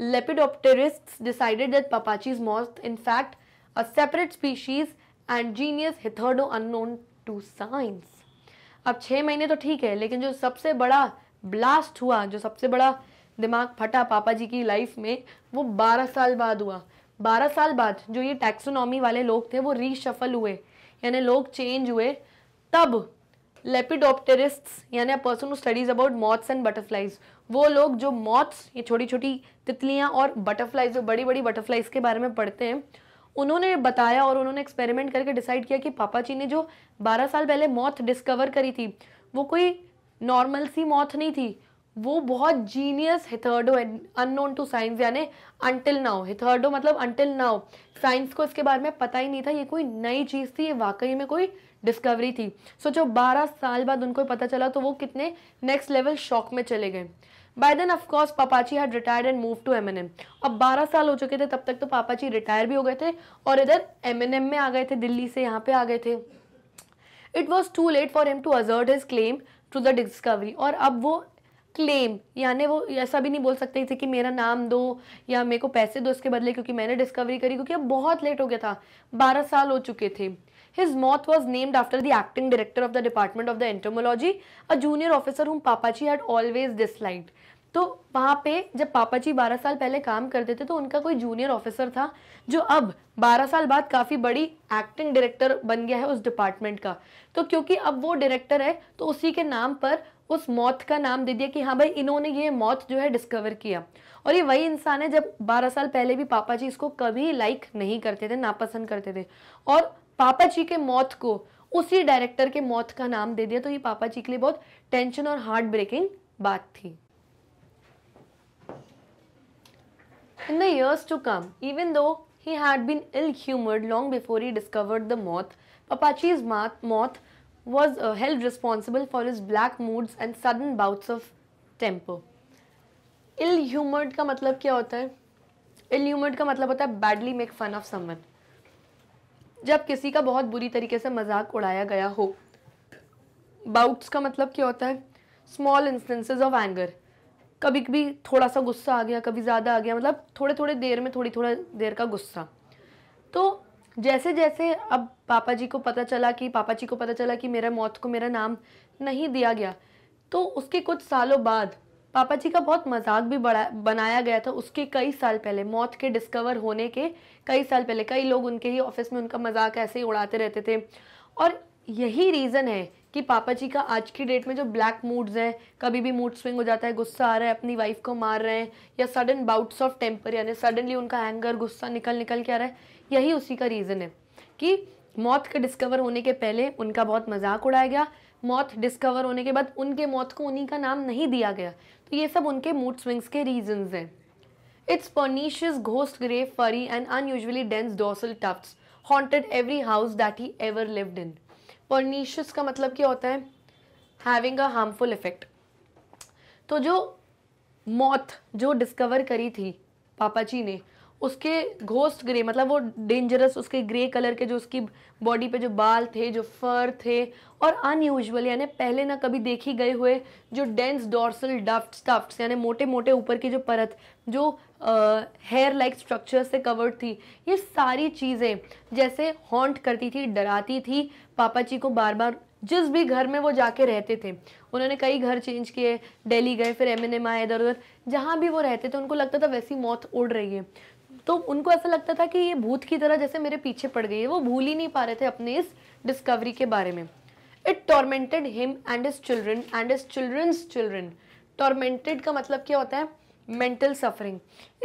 lepidopterist decided that Papachi is most in fact a separate species and genus hitherto unknown to science. ab 6 mahine to theek hai lekin jo sabse bada blast hua jo sabse bada dimag phata papa ji ki life mein wo 12 saal baad hua 12 saal baad jo ye taxonomy wale log the wo reshuffle hue yani log change hue tab lepidopterists यानी a person who studies about moths and butterflies वो लोग जो मॉथ्स ये छोटी छोटी तितलियाँ और बटरफ्लाइज जो बड़ी बड़ी बटरफ्लाइज के बारे में पढ़ते हैं उन्होंने बताया और उन्होंने एक्सपेरिमेंट करके डिसाइड किया कि पापा जी ने जो बारह साल पहले मौत डिस्कवर करी थी वो कोई नॉर्मल सी मौत नहीं थी वो बहुत जीनियस हिथर्डो है अननोन टू साइंस यानी अनटिल नाउ हिथर्डो मतलब अनटिल नाउ साइंस को इसके बारे में पता ही नहीं था ये कोई नई चीज़ थी ये वाकई में कोई डिस्कवरी थी सो so, जो 12 साल बाद उनको पता चला तो वो कितने नेक्स्ट लेवल शॉक में चले गए by then course Papachi had retired and move to Ayemenem अब 12 साल हो चुके थे तब तक तो पापाची रिटायर भी हो गए थे और इधर एमएनएम में आ गए थे दिल्ली से यहाँ पे आ गए थे it was too late for him to assert his claim to the discovery और अब वो क्लेम यानी वो ऐसा भी नहीं बोल सकते थे कि मेरा नाम दो या मेरे को पैसे दो इसके बदले क्योंकि मैंने डिस्कवरी करी क्योंकि अब बहुत लेट हो गया था बारह साल हो चुके थे His moth was named after the acting director of the Department of the Entomology, a junior officer whom Papaji had always disliked. तो वहाँ पे जब पापा जी 12 साल पहले काम करते थे तो उनका कोई जूनियर ऑफिसर था जो अब 12 साल बाद काफ़ी बड़ी एक्टिंग डायरेक्टर बन गया है उस डिपार्टमेंट का तो क्योंकि अब वो डायरेक्टर है तो उसी के नाम पर उस मौत का नाम दे दिया कि हाँ भाई इन्होंने ये मौत जो है डिस्कवर किया और ये वही इंसान है जब बारह साल पहले भी पापा जी इसको कभी लाइक नहीं करते थे नापसंद करते थे और पापा जी के मौत को उसी डायरेक्टर के मौत का नाम दे दिया तो ये पापा जी के लिए बहुत टेंशन और हार्ट ब्रेकिंग बात थी in the to come even though he had been ill humoured long before he discovered the moth Papachi's moth was held responsible for his black moods and sudden bouts of temper ill humoured का मतलब क्या होता है इल ह्यूमर्ड का मतलब होता है badly make fun of someone जब किसी का बहुत बुरी तरीके से मजाक उड़ाया गया हो बाउट्स का मतलब क्या होता है स्मॉल इंस्टेंसेज ऑफ एंगर कभी कभी थोड़ा सा गुस्सा आ गया कभी ज़्यादा आ गया मतलब थोड़े थोड़े देर में थोड़ी थोड़ा देर का गुस्सा तो जैसे जैसे अब पापा जी को पता चला कि पापा जी को पता चला कि मेरा मौत को मेरा नाम नहीं दिया गया तो उसके कुछ सालों बाद पापा जी का बहुत मजाक भी बड़ा बनाया गया था उसके कई साल पहले मौत के डिस्कवर होने के कई साल पहले कई लोग उनके ही ऑफिस में उनका मजाक ऐसे ही उड़ाते रहते थे और यही रीज़न है कि पापा जी का आज की डेट में जो ब्लैक मूड्स हैं कभी भी मूड स्विंग हो जाता है गुस्सा आ रहा है अपनी वाइफ को मार रहे हैं या सडन बाउट्स ऑफ टेम्पर यानी सडनली उनका एंगर गुस्सा निकल निकल के आ रहा है यही उसी का रीज़न है कि मौत के डिस्कवर होने के पहले उनका बहुत मजाक उड़ाया गया मौत डिस्कवर होने के बाद उनके मौत को उन्हीं का नाम नहीं दिया गया तो ये सब उनके मूड स्विंग्स के रीजंस हैं its pernicious ghost grey furry and unusually dense dorsal tufts haunted every house that he ever lived in pernicious का मतलब क्या होता है हैविंग अ हार्मफुल इफेक्ट तो जो मौत जो डिस्कवर करी थी पापा जी ने उसके घोस्ट ग्रे मतलब वो डेंजरस उसके ग्रे कलर के जो उसकी बॉडी पे जो बाल थे जो फर थे और अनयूजल यानी पहले ना कभी देखी गए हुए जो डेंस डॉर्सल डफ्ट स्टफ्ट यानी मोटे मोटे ऊपर की जो परत जो हेयर लाइक स्ट्रक्चर से कवर्ड थी ये सारी चीज़ें जैसे हॉन्ट करती थी डराती थी पापा जी को बार बार जिस भी घर में वो जाके रहते थे उन्होंने कई घर चेंज किए दिल्ली गए फिर एम एन एम आए इधर उधर जहाँ भी वो रहते थे उनको लगता था वैसी मौत उड़ रही है तो उनको ऐसा लगता था कि ये भूत की तरह जैसे मेरे पीछे पड़ गई है वो भूल ही नहीं पा रहे थे अपने इस डिस्कवरी के बारे में it tormented him and his children and his children's children tormented का मतलब क्या होता है मेंटल सफरिंग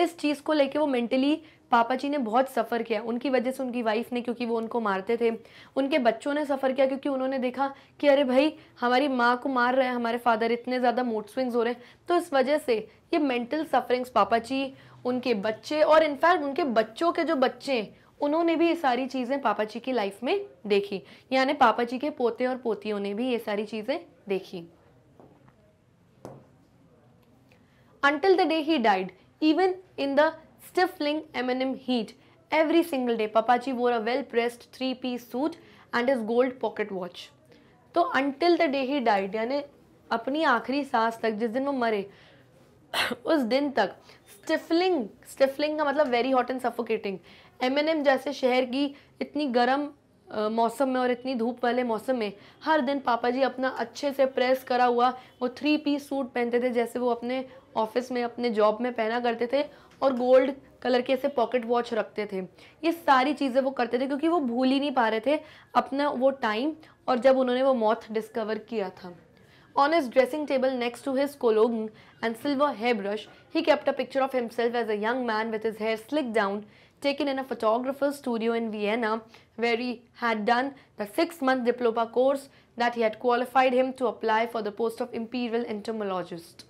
इस चीज़ को लेके वो मेंटली पापा जी ने बहुत सफ़र किया उनकी वजह से उनकी वाइफ ने क्योंकि वो उनको मारते थे उनके बच्चों ने सफ़र किया क्योंकि उन्होंने देखा कि अरे भाई हमारी माँ को मार रहे हैं हमारे फादर इतने ज़्यादा मूड स्विंग्स हो रहे हैं तो इस वजह से ये मेंटल सफरिंग्स पापा जी उनके बच्चे और इनफैक्ट उनके बच्चों के जो बच्चे उन्होंने भी ये सारी चीज़ें पापा जी की लाइफ में देखी यानी पापा जी के पोते और पोतियों ने भी ये सारी चीज़ें देखी until the day he died even in the stifling Ayemenem heat every single day पापा जी wore a well pressed three piece suit and his gold pocket watch तो until the day he died यानी अपनी आखिरी सांस तक जिस दिन वो मरे उस दिन तक स्टिफलिंग स्टिफलिंग का मतलब very hot and suffocating Ayemenem जैसे शहर की इतनी गर्म मौसम में और इतनी धूप वाले मौसम में हर दिन पापा जी अपना अच्छे से प्रेस करा हुआ वो थ्री पीस सूट पहनते थे जैसे वो अपने ऑफिस में अपने जॉब में पहना करते थे और गोल्ड कलर के ऐसे पॉकेट वॉच रखते थे ये सारी चीज़ें वो करते थे क्योंकि वो भूल ही नहीं पा रहे थे अपना वो टाइम और जब उन्होंने वो मौत डिस्कवर किया था on dressing table next to to cologne and silver hair brush He kept a picture of himself as a young man with his hair slicked down, taken in a photographer's studio in Vienna, where he had done the six month diploma course that he had qualified him to apply for the post of imperial entomologist.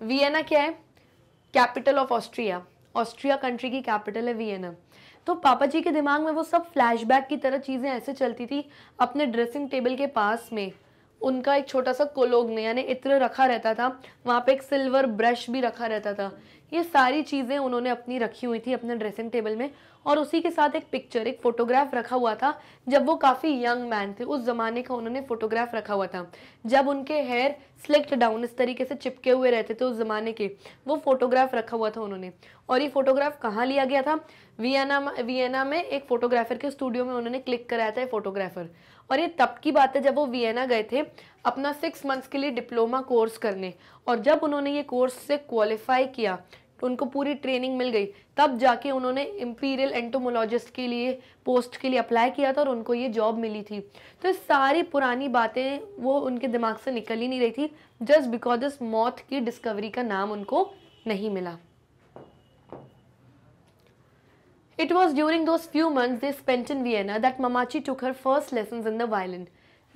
Vienna kya hai capital of austria austria country ki capital hai vienna तो पापा जी के दिमाग में वो सब फ्लैशबैक की तरह चीज़ें ऐसे चलती थी अपने ड्रेसिंग टेबल के पास में उनका एक छोटा सा कोलोग ने यानी इत्र रखा रहता था वहाँ पे एक सिल्वर ब्रश भी रखा रहता था ये सारी चीज़ें उन्होंने अपनी रखी हुई थी अपने ड्रेसिंग टेबल में और उसी के साथ एक पिक्चर एक फ़ोटोग्राफ रखा हुआ था जब वो काफ़ी यंग मैन थे उस ज़माने का उन्होंने फ़ोटोग्राफ रखा हुआ था जब उनके हेयर स्लिक्ट डाउन इस तरीके से चिपके हुए रहते थे उस ज़माने के वो फ़ोटोग्राफ रखा हुआ था उन्होंने और ये फ़ोटोग्राफ कहाँ लिया गया था वियना वियना में एक फ़ोटोग्राफ़र के स्टूडियो में उन्होंने क्लिक कराया था फ़ोटोग्राफ़र और ये तब की बात है जब वो वियना गए थे अपना सिक्स मंथ्स के लिए डिप्लोमा कोर्स करने और जब उन्होंने ये कोर्स से क्वालिफाई किया तो उनको पूरी ट्रेनिंग मिल गई तब जाके उन्होंने इम्पीरियल एंटोमोलॉजिस्ट के लिए पोस्ट के लिए अप्लाई किया था और उनको ये जॉब मिली थी तो सारी पुरानी बातें वो उनके दिमाग से निकल ही नहीं रही थी जस्ट बिकॉज इस मौत की डिस्कवरी का नाम उनको नहीं मिला It was during those few months they spent in Vienna that Mamachi took her first lessons in the violin.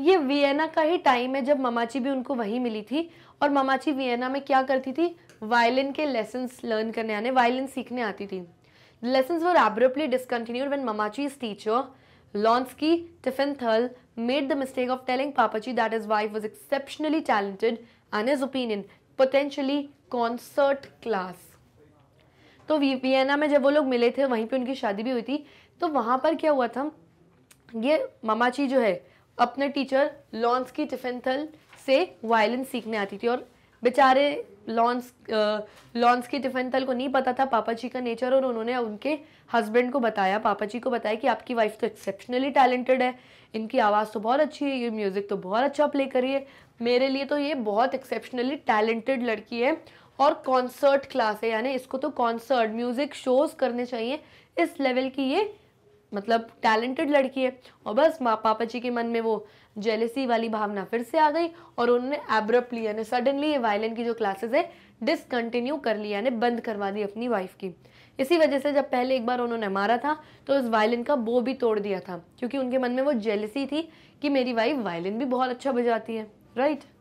ये वियना का ही टाइम है जब मामाची भी उनको वहीं मिली थी और मामाची वियना में क्या करती थी वायलिन के लेसन्स लर्न करने आने वायलिन सीखने आती थी lessons were abruptly discontinued when Mammachi is teacher Launsky Tieffenthal made the mistake of telling Papachi that his wife was exceptionally talented in his opinion potentially concert class तो वियना में जब वो लोग मिले थे वहीं पे उनकी शादी भी हुई थी तो वहाँ पर क्या हुआ था ये ममाची जो है अपने टीचर लॉन्स की टिफिनथल से वायलिन सीखने आती थी और बेचारे लॉन्स लॉन्स की टिफिनथल को नहीं पता था पापा जी का नेचर और उन्होंने उनके हस्बैंड को बताया पापा जी को बताया कि आपकी वाइफ तो एक्सेप्शनली टैलेंटेड है इनकी आवाज़ तो बहुत अच्छी है ये म्यूज़िक तो बहुत अच्छा प्ले करिए मेरे लिए तो ये बहुत एक्सेप्शनली टैलेंटेड लड़की है और कॉन्सर्ट क्लास है यानी इसको तो कॉन्सर्ट म्यूज़िक शोज़ करने चाहिए इस लेवल की ये मतलब टैलेंटेड लड़की है और बस माँ पापा जी के मन में वो जेलेसी वाली भावना फिर से आ गई और उन्होंने एब्रप्टली यानी सडनली ये वायलिन की जो क्लासेस है डिसकंटिन्यू कर लिया यानी बंद करवा दी अपनी वाइफ की इसी वजह से जब पहले एक बार उन्होंने मारा था तो इस वायलिन का बो भी तोड़ दिया था क्योंकि उनके मन में वो जेलसी थी कि मेरी वाइफ वायलिन भी बहुत अच्छा बजाती है right right?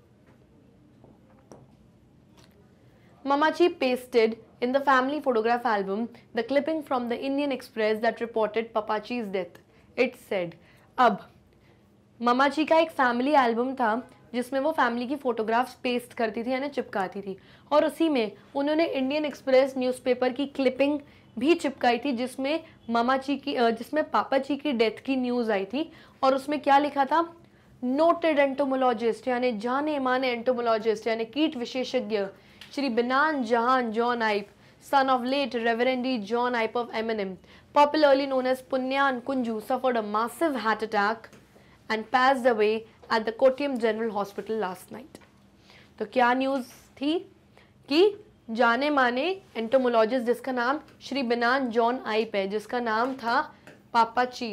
Mamachi pasted in the family photograph album the clipping from the Indian Express that reported Papachi's death. It said, अब Mamachi का एक फैमिली एल्बम था जिसमें वो फैमिली की फ़ोटोग्राफ्स पेस्ट करती थी यानी चिपकाती थी और उसी में उन्होंने इंडियन एक्सप्रेस न्यूज़पेपर की क्लिपिंग भी चिपकाई थी जिसमें मामाची की जिसमें पापाची की डेथ की न्यूज़ आई थी और उसमें क्या लिखा था नोटेड एंटोमोलॉजिस्ट यानी जाने माने एंटोमोलॉजिस्ट यानी कीट विशेषज्ञ Shri Binan Jahan John Ipe, son of late Reverendy John Ipe of Eminem, popularly known as Punyan Kunju, suffered a massive heart attack and passed away at the Kotiam General Hospital last night. तो क्या न्यूज़ थी कि जाने माने एंटोमोलॉजिस्ट जिसका नाम श्री बिनान जॉन आइप है जिसका नाम था पापा ची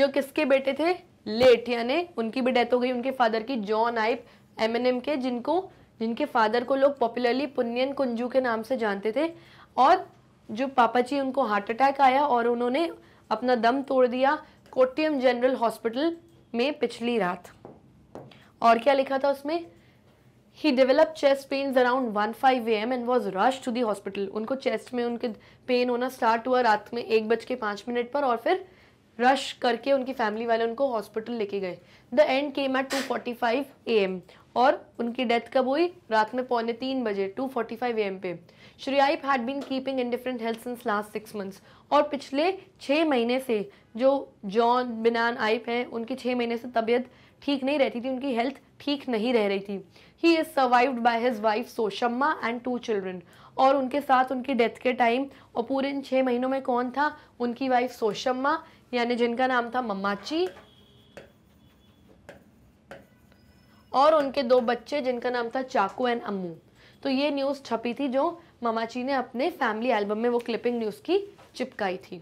जो किसके बेटे थे लेट यानी उनकी भी डेथ हो गई उनके फादर की जॉन आइप एम एन के जिनको जिनके फादर को लोग पॉपुलरली पुनियन कुंजू के नाम से जानते थे और जो पापा जी उनको हार्ट अटैक आया और उन्होंने अपना दम तोड़ दिया कोटियम जनरल हॉस्पिटल में पिछली रात और क्या लिखा था उसमें he develop chest pains around one five a m and was rush to the hospital उनको चेस्ट में उनके पेन होना स्टार्ट हुआ रात में एक बज के पाँच मिनट पर और फिर रश करके उनकी फैमिली वाले उनको हॉस्पिटल लेके गए the end came at 2:45 forty am और उनकी डेथ कब हुई रात में पौने तीन बजे 2:45 फोर्टी एम पे Shri Ipe had been keeping indifferent health since last six months और पिछले छः महीने से जो जॉन बिनान आइफ हैं उनकी छः महीने से तबीयत ठीक नहीं रहती थी उनकी हेल्थ ठीक नहीं रह रही थी he is survived by his wife Soshamma and two children और उनके साथ उनकी डेथ के टाइम और पूरे इन छः महीनों में कौन था उनकी वाइफ सोशम्मा यानी जिनका नाम था मम्माची और उनके दो बच्चे जिनका नाम था चाकू एंड अम्मू तो ये न्यूज़ छपी थी जो ममाची ने अपने फैमिली एल्बम में वो क्लिपिंग न्यूज़ की चिपकाई थी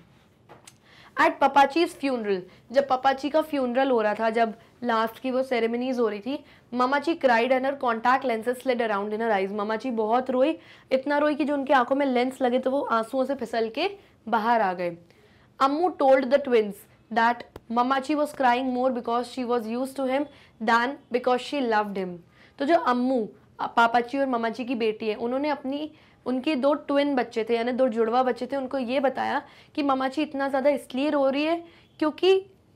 एट पपाचीज फ्यूनरल जब पपाची का फ्यूनरल हो रहा था जब लास्ट की वो सेरेमनीज हो रही थी Mammachi cried and her contact lenses led around in her eyes Mammachi बहुत रोई इतना रोई कि जो उनकी आंखों में लेंस लगे तो वो आंसुओं से फिसल के बाहर आ गए Ammu told the twins that Mamachi was crying more because she was used to him than because she loved him. तो जो अम्मू पापाची और ममाची की बेटी है उन्होंने अपनी उनके दो ट्विन बच्चे थे यानी दो जुड़वा बच्चे थे उनको ये बताया कि ममाची इतना ज़्यादा इसलिए रो रही है क्योंकि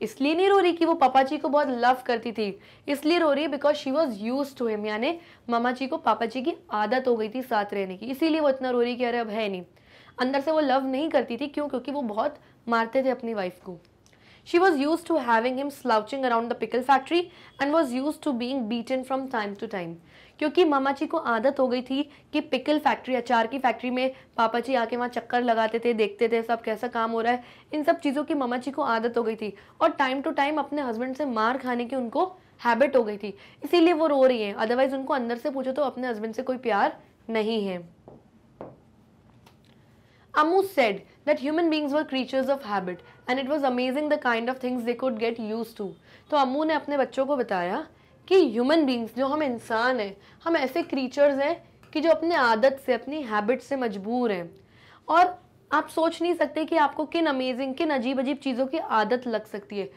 इसलिए नहीं रो रही कि वो पापाची को बहुत लव करती थी इसलिए रो रही है because she was used to him यानी ममाची को पापाची की आदत हो गई थी साथ रहने की इसीलिए वो इतना रो रही कि अरे अब है नहीं अंदर से वो लव नहीं करती थी क्यों क्योंकि वो बहुत मारते थे अपनी वाइफ को she was used to having him slouching around the pickle factory and was used to being beaten from time to time क्योंकि मामा जी को आदत हो गई थी कि पिकल फैक्ट्री अचार की फैक्ट्री में पापा जी आके वहाँ चक्कर लगाते थे देखते थे सब कैसा काम हो रहा है इन सब चीज़ों की मामा जी को आदत हो गई थी और टाइम टू टाइम अपने हस्बैंड से मार खाने की उनको हैबिट हो गई थी इसीलिए वो रो रही हैं अदरवाइज उनको अंदर से पूछो तो अपने हस्बैंड से कोई प्यार नहीं है Ammu said that human beings were creatures of habit and it was amazing the kind of things they could get used to तो अम्मू ने अपने बच्चों को बताया कि ह्यूमन बींग्स जो हम इंसान हैं हम ऐसे क्रीचर्स हैं कि जो अपने आदत से अपनी हैबिट से मजबूर हैं और आप सोच नहीं सकते कि आपको किन अमेजिंग किन अजीब अजीब चीज़ों की आदत लग सकती है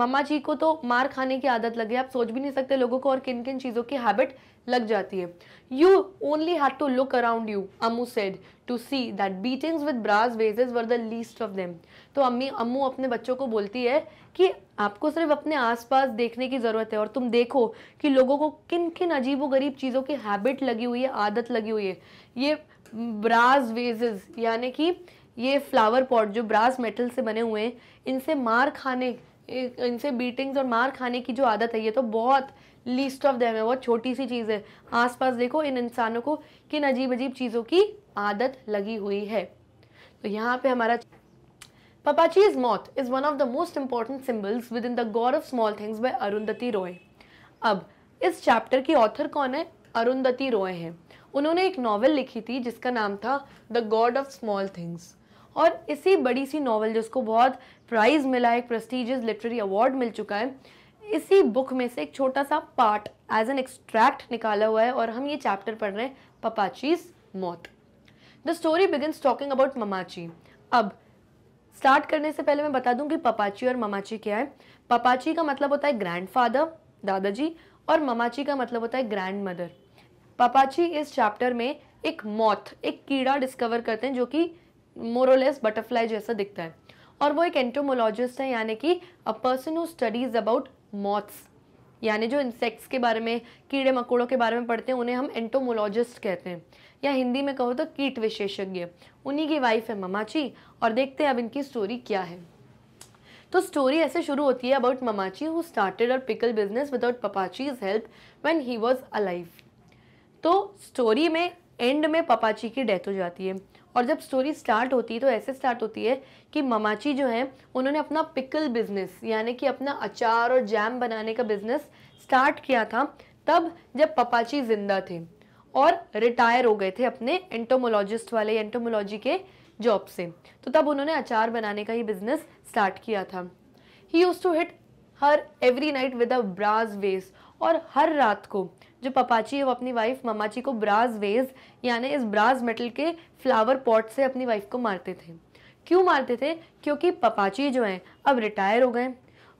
मम्मा जी को तो मार खाने की आदत लगी आप सोच भी नहीं सकते लोगों को और किन किन चीज़ों की हैबिट लग जाती है you only had to look around you Ammu said to see that beatings with brass vases were the least of them तो अम्मी अम्मू अपने बच्चों को बोलती है कि आपको सिर्फ अपने आसपास देखने की ज़रूरत है और तुम देखो कि लोगों को किन किन अजीब गरीब चीज़ों की हैबिट लगी हुई है आदत लगी हुई है ये ब्रास वेजेस यानी कि ये फ्लावर पॉट जो ब्रास मेटल से बने हुए हैं इनसे मार खाने इनसे बीटिंग्स और मार खाने की जो आदत है ये तो बहुत लीस्ट ऑफ देम है बहुत छोटी सी चीज़ है आसपास देखो इन इंसानों को किन अजीब अजीब चीज़ों की आदत लगी हुई है तो यहाँ पे हमारा Papachi's is one of the most important symbols within the God of small things by Arundhati Roy अब इस चैप्टर की ऑथर कौन है अरुंधति रॉय है उन्होंने एक नावल लिखी थी जिसका नाम था the God of small things और इसी बड़ी सी नावल जिसको बहुत प्राइज़ मिला है एक प्रेस्टिजियस लिटरेरी अवार्ड मिल चुका है इसी बुक में से एक छोटा सा पार्ट एज एन एक्सट्रैक्ट निकाला हुआ है और हम ये चैप्टर पढ़ रहे हैं Papachi's moth the story begins talking about Mammachi अब स्टार्ट करने से पहले मैं बता दूं कि पपाची और ममाची क्या है पपाची का मतलब होता है ग्रैंड फादर दादाजी और ममाची का मतलब होता है ग्रैंड मदर पपाची इस चैप्टर में एक मौत एक कीड़ा डिस्कवर करते हैं जो कि मोरोलेस बटरफ्लाई जैसा दिखता है और वो एक एंटोमोलॉजिस्ट है यानी कि a person who studies about moths यानी जो इंसेक्ट्स के बारे में कीड़े मकोड़ों के बारे में पढ़ते हैं उन्हें हम एंटोमोलॉजिस्ट कहते हैं या हिंदी में कहो तो कीट विशेषज्ञ उन्हीं की वाइफ है ममाची और देखते हैं अब इनकी स्टोरी क्या है तो स्टोरी ऐसे शुरू होती है अबाउट ममाची हु स्टार्टेड और pickle business without Papachi's help when he was alive तो स्टोरी में एंड में पपाची की डेथ हो जाती है और जब स्टोरी स्टार्ट होती है तो ऐसे स्टार्ट होती है कि ममाची जो है उन्होंने अपना पिकल बिजनेस यानी कि अपना अचार और जैम बनाने का बिजनेस स्टार्ट किया था तब जब पपाची जिंदा थे और रिटायर हो गए थे अपने एंटोमोलॉजिस्ट वाले एंटोमोलॉजी के जॉब से तो तब उन्होंने अचार बनाने का ही बिजनेस स्टार्ट किया था he used to hit her every night with a brass vase और हर रात को जो पपाची है वो अपनी वाइफ ममाची को ब्राज वेज यानी इस ब्राज मेटल के फ्लावर पॉट से अपनी वाइफ को मारते थे क्यों मारते थे क्योंकि पपाची जो हैं अब रिटायर हो गए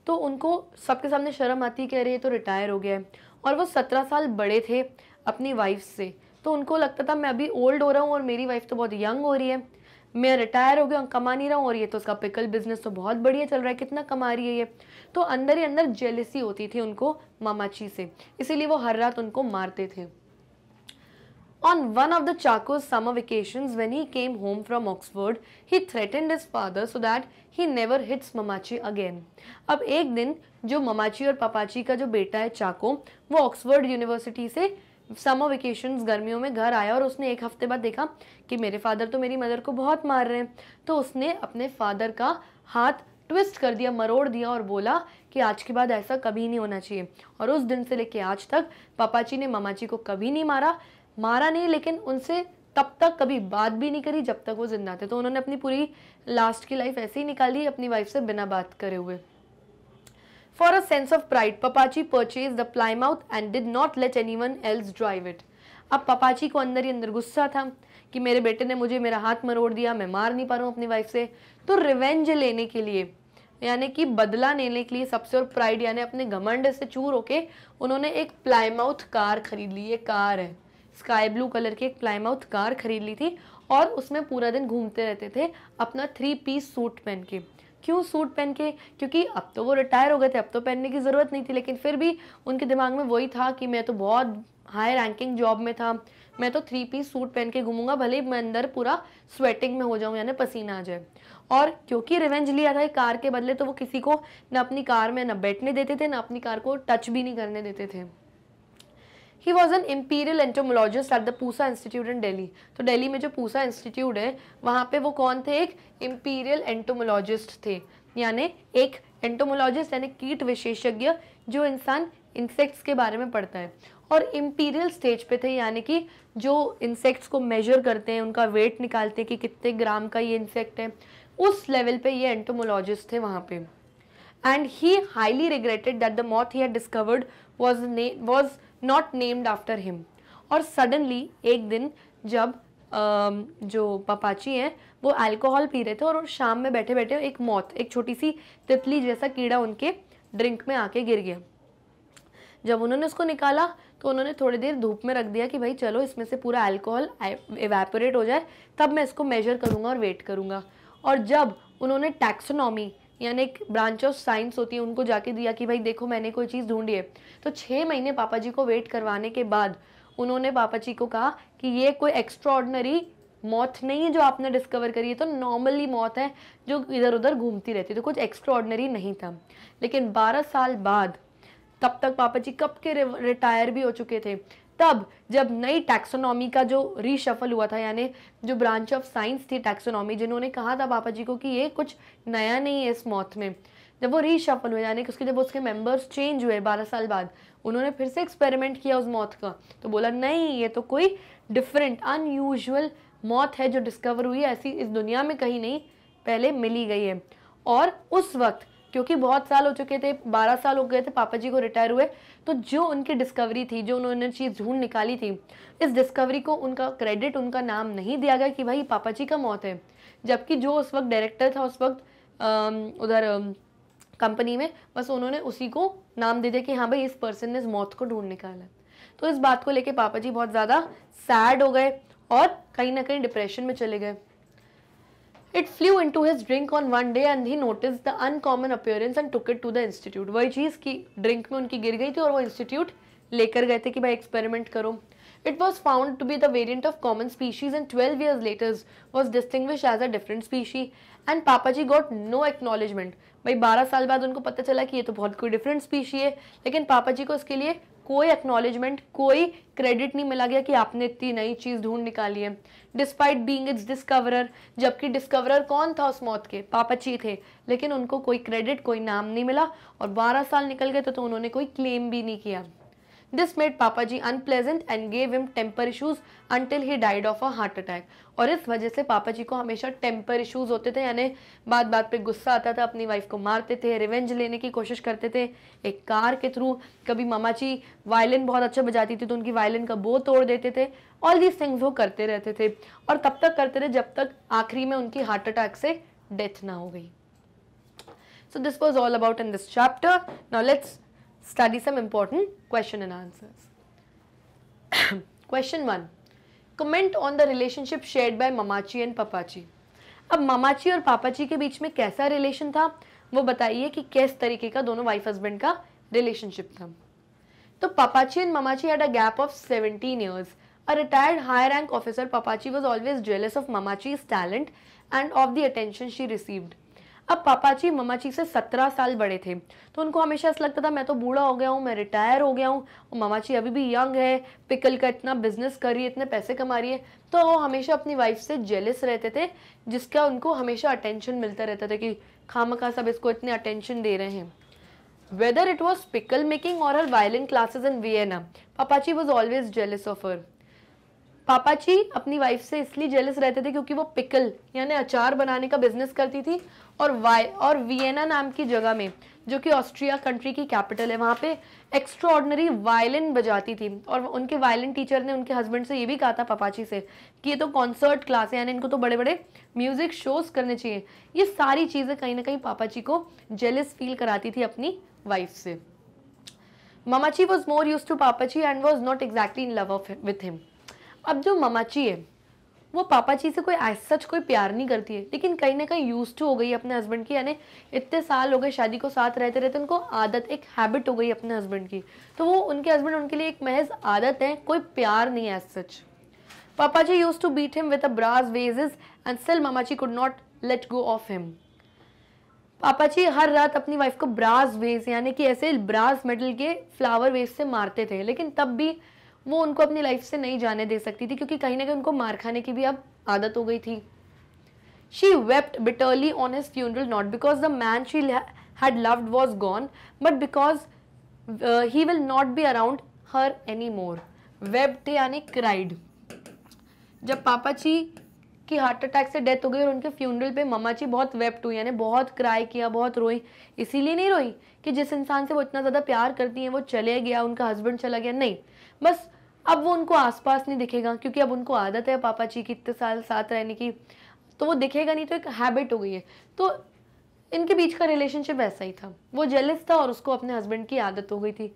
तो उनको सबके सामने शर्म आती कह रही है तो रिटायर हो गया है और वो सत्रह साल बड़े थे अपनी वाइफ से तो उनको लगता था मैं अभी ओल्ड हो रहा हूँ और मेरी वाइफ तो बहुत यंग हो रही है मैं रिटायर हो गया कमा नहीं रहा हूँ और ये तो उसका पिकल बिजनेस तो बहुत बढ़िया चल रहा है कितना कमा रही है ये तो अंदर ही अंदर जेलसी होती थी उनको मामाची से इसीलिए वो हर रात उनको मारते थे on one of the Chacko summer vacation when he came home from Oxford, he threatened his father so that he never hits Mammachi again अब एक दिन जो ममाची और पापाची का जो बेटा है चाको वो ऑक्सफोर्ड यूनिवर्सिटी से समर वेकेशन गर्मियों में घर आया और उसने एक हफ्ते बाद देखा कि मेरे फादर तो मेरी मदर को बहुत मार रहे हैं तो उसने अपने फादर का हाथ ट्विस्ट कर दिया मरोड़ दिया और बोला कि आज के बाद ऐसा कभी नहीं होना चाहिए और उस दिन से लेके आज तक पापा जी ने मामा जी को कभी नहीं मारा मारा नहीं लेकिन उनसे तब तक कभी बात भी नहीं करी जब तक वो जिंदा थे तो उन्होंने अपनी पूरी लास्ट की लाइफ ऐसे ही निकाली अपनी वाइफ से बिना बात करे हुए For a sense of pride, Papaji purchased the Plymouth and did not let anyone else drive it. अब पापाची को अंदर ही अंदर गुस्सा था कि मेरे बेटे ने मुझे मेरा हाथ मरोड़ दिया मैं मार नहीं पा रहा हूँ अपनी वाइफ से तो रिवेंज लेने के लिए यानी कि बदला लेने के लिए सबसे और प्राइड यानी अपने घमंड से चूर होके उन्होंने एक प्लाईमाउथ कार खरीद ली ये कार है स्काई ब्लू कलर की एक प्लाईमाउथ कार खरीद ली थी और उसमें पूरा दिन घूमते रहते थे अपना थ्री पीस सूट पहन के क्यों सूट पहन के क्योंकि अब तो वो रिटायर हो गए थे अब तो पहनने की ज़रूरत नहीं थी लेकिन फिर भी उनके दिमाग में वही था कि मैं तो बहुत हाई रैंकिंग जॉब में था मैं तो थ्री पीस सूट पहन के घूमूंगा भले ही मैं अंदर पूरा स्वेटिंग में हो जाऊँ यानी पसीना आ जाए और क्योंकि रिवेंज लिया था कार के बदले तो वो किसी को ना अपनी कार में ना बैठने देते थे ना अपनी कार को टच भी नहीं करने देते थे he was an imperial entomologist at the Pusa institute in Delhi तो डेली में जो पूसा इंस्टीट्यूट है वहाँ पे वो कौन थे एक इम्पीरियल एंटोमोलॉजिस्ट थे यानी एक एंटोमोलॉजिस्ट यानी कीट विशेषज्ञ जो इंसान इंसेक्ट्स के बारे में पढ़ता है और इम्पीरियल स्टेज पे थे यानी कि जो इंसेक्ट्स को मेजर करते हैं उनका वेट निकालते हैं कि कितने ग्राम का ये इंसेक्ट है उस लेवल पे ये एंटोमोलॉजिस्ट थे वहाँ पे and he highly regretted that the moth he had discovered was ने was not named after him और सडनली एक दिन जब जो पपाची हैं वो अल्कोहल पी रहे थे और शाम में बैठे बैठे एक मौत एक छोटी सी तितली जैसा कीड़ा उनके ड्रिंक में आके गिर गया जब उन्होंने उसको निकाला तो उन्होंने थोड़ी देर धूप में रख दिया कि भाई चलो इसमें से पूरा अल्कोहल एवेपोरेट हो जाए तब मैं इसको मेजर करूँगा और वेट करूँगा और जब उन्होंने टैक्सोनॉमी यानी एक ब्रांच ऑफ साइंस होती है उनको जाके दिया कि भाई देखो मैंने कोई चीज़ ढूंढी है तो छः महीने पापा जी को वेट करवाने के बाद उन्होंने पापा जी को कहा कि ये कोई एक्स्ट्रॉर्डनरी मौत नहीं है जो आपने डिस्कवर करी है तो नॉर्मली मौत है जो इधर उधर घूमती रहती है तो कुछ एक्स्ट्रॉर्डनरी नहीं था लेकिन बारह साल बाद तब तक पापा जी कब के रिटायर भी हो चुके थे तब जब नई टैक्सोनॉमी का जो रीशफल हुआ था यानी जो ब्रांच ऑफ साइंस थी टैक्सोनॉमी जिन्होंने कहा था पापा जी को कि ये कुछ नया नहीं है इस मौत में जब वो रीशफल हुए यानी कि उसके जब उसके मेंबर्स चेंज हुए बारह साल बाद उन्होंने फिर से एक्सपेरिमेंट किया उस मौत का तो बोला नहीं ये तो कोई डिफरेंट अनयूजल मौत है जो डिस्कवर हुई ऐसी इस दुनिया में कहीं नहीं पहले मिली गई है और उस वक्त क्योंकि बहुत साल हो चुके थे बारह साल हो गए थे पापा जी को रिटायर हुए तो जो उनकी डिस्कवरी थी जो उन्होंने चीज़ ढूंढ निकाली थी इस डिस्कवरी को उनका क्रेडिट उनका नाम नहीं दिया गया कि भाई पापा जी का मौत है जबकि जो उस वक्त डायरेक्टर था उस वक्त उधर कंपनी में बस उन्होंने उसी को नाम दे दिया कि हाँ भाई इस पर्सन ने इस मौत को ढूंढ निकाला तो इस बात को लेके पापा जी बहुत ज़्यादा सैड हो गए और कहीं ना कहीं डिप्रेशन में चले गए it flew in to his drink on one day and he notice the uncommon appearance and took it to the institute वही चीज की ड्रिंक में उनकी गिर गई थी और वो इंस्टीट्यूट लेकर गए थे कि भाई एक्सपेरिमेंट करो it was found to be the variant of common species and twelve years letters was distinguish as a different species and Pappachi got no acknowledgement भाई बारह साल बाद उनको पता चला कि ये तो बहुत कोई डिफरेंट स्पीशी है लेकिन पापा जी को इसके लिए कोई एक्नॉलेजमेंट कोई क्रेडिट नहीं मिला गया कि आपने इतनी नई चीज़ ढूंढ निकाली है डिस्पाइट बींग इट्स डिस्कवरर जबकि डिस्कवरर कौन था उस मौत के पापाची थे लेकिन उनको कोई क्रेडिट कोई नाम नहीं मिला और बारह साल निकल गए तो, तो उन्होंने कोई क्लेम भी नहीं किया this made Pappachi unpleasant and gave him temper issues until he died of a heart attack और इस वजह से पापा जी को हमेशा टेम्पर इशूज होते थे यानी बात बात पे गुस्सा आता था अपनी वाइफ को मारते थे रिवेंज लेने की कोशिश करते थे एक कार के थ्रू कभी मामा जी वायलिन बहुत अच्छा बजाती थी तो उनकी वायलिन का बो तोड़ देते थे ऑल दीज थिंग्स वो करते रहते थे और तब तक करते रहे जब तक आखिरी में उनकी हार्ट अटैक से डेथ ना हो गई so this was all about in this chapter now let's study some important question and answers. question 1. Comment on the relationship shared by Mamachi and Papachi. ab mamachi aur papachi ke beech mein kaisa relation tha wo bataiye ki किस tarike ka dono wife husband ka relationship tha to papachi and mamachi had a gap of 17 years. A retired high rank officer, Papachi was always jealous of Mamachi's talent and of the attention she received. अब पापा जी ममा जी से सत्रह साल बड़े थे तो उनको हमेशा ऐसा लगता था मैं तो बूढ़ा हो गया हूँ मैं रिटायर हो गया हूँ और ममा जी अभी भी यंग है पिकल का इतना बिजनेस कर रही है इतने पैसे कमा रही है तो वो हमेशा अपनी वाइफ से जेलिस रहते थे जिसका उनको हमेशा अटेंशन मिलता रहता था कि खाम खा सब इसको इतने अटेंशन दे रहे हैं वॉज पिकल मेकिंग और her violin classes in we Pappachi was always jealous of her Pappachi अपनी वाइफ से इसलिए जेलस रहते थे क्योंकि वो पिकल यानी अचार बनाने का बिजनेस करती थी और वाई और वियना नाम की जगह में जो कि ऑस्ट्रिया कंट्री की कैपिटल है वहाँ पे एक्स्ट्रॉर्डनरी वायलिन बजाती थी और उनके वायलिन टीचर ने उनके हस्बैंड से ये भी कहा था पपाची से कि ये तो कॉन्सर्ट क्लास है यानी इनको तो बड़े बड़े म्यूज़िक शोज करने चाहिए ये सारी चीज़ें कहीं ना कहीं पापाची को जेलिस फील कराती थी अपनी वाइफ से Mammachi was more use to Pappachi and was not exactly in love of with him अब जो ममाची है वो पापा जी से कोई एज सच कोई प्यार नहीं करती है लेकिन कहीं ना कहीं यूज टू हो गई अपने हस्बैंड की यानी इतने साल हो गए शादी को साथ रहते रहते उनको आदत एक हैबिट हो गई अपने हस्बैंड की तो वो उनके हस्बैंड उनके लिए एक महज आदत है कोई प्यार नहीं है as such Pappachi use to beat him with a brass vases and still Mammachi could not let go of him Pappachi हर रात अपनी वाइफ को ब्रास वेज यानी कि ऐसे ब्रास मेडल के फ्लावर वेज से मारते थे लेकिन तब भी वो उनको अपनी लाइफ से नहीं जाने दे सकती थी क्योंकि कहीं ना कहीं उनको मार खाने की भी अब आदत हो गई थी she wept bitterly on his funeral not because the man she had loved was gone but because he will not be around her any more wept यानी क्राइड जब जी की हार्ट अटैक से डेथ हो गई और उनके फ्यूनरल पे जी बहुत वेप्ट हुई यानी बहुत क्राई किया बहुत रोई इसीलिए नहीं रोई कि जिस इंसान से वो इतना ज़्यादा प्यार करती हैं वो चले गया उनका हस्बैंड चला गया नहीं बस अब वो उनको आसपास नहीं दिखेगा क्योंकि अब उनको आदत है पापा जी की इतने साल साथ रहने की तो वो दिखेगा नहीं तो एक हैबिट हो गई है तो इनके बीच का रिलेशनशिप ऐसा ही था वो जेलिस था और उसको अपने हस्बैंड की आदत हो गई थी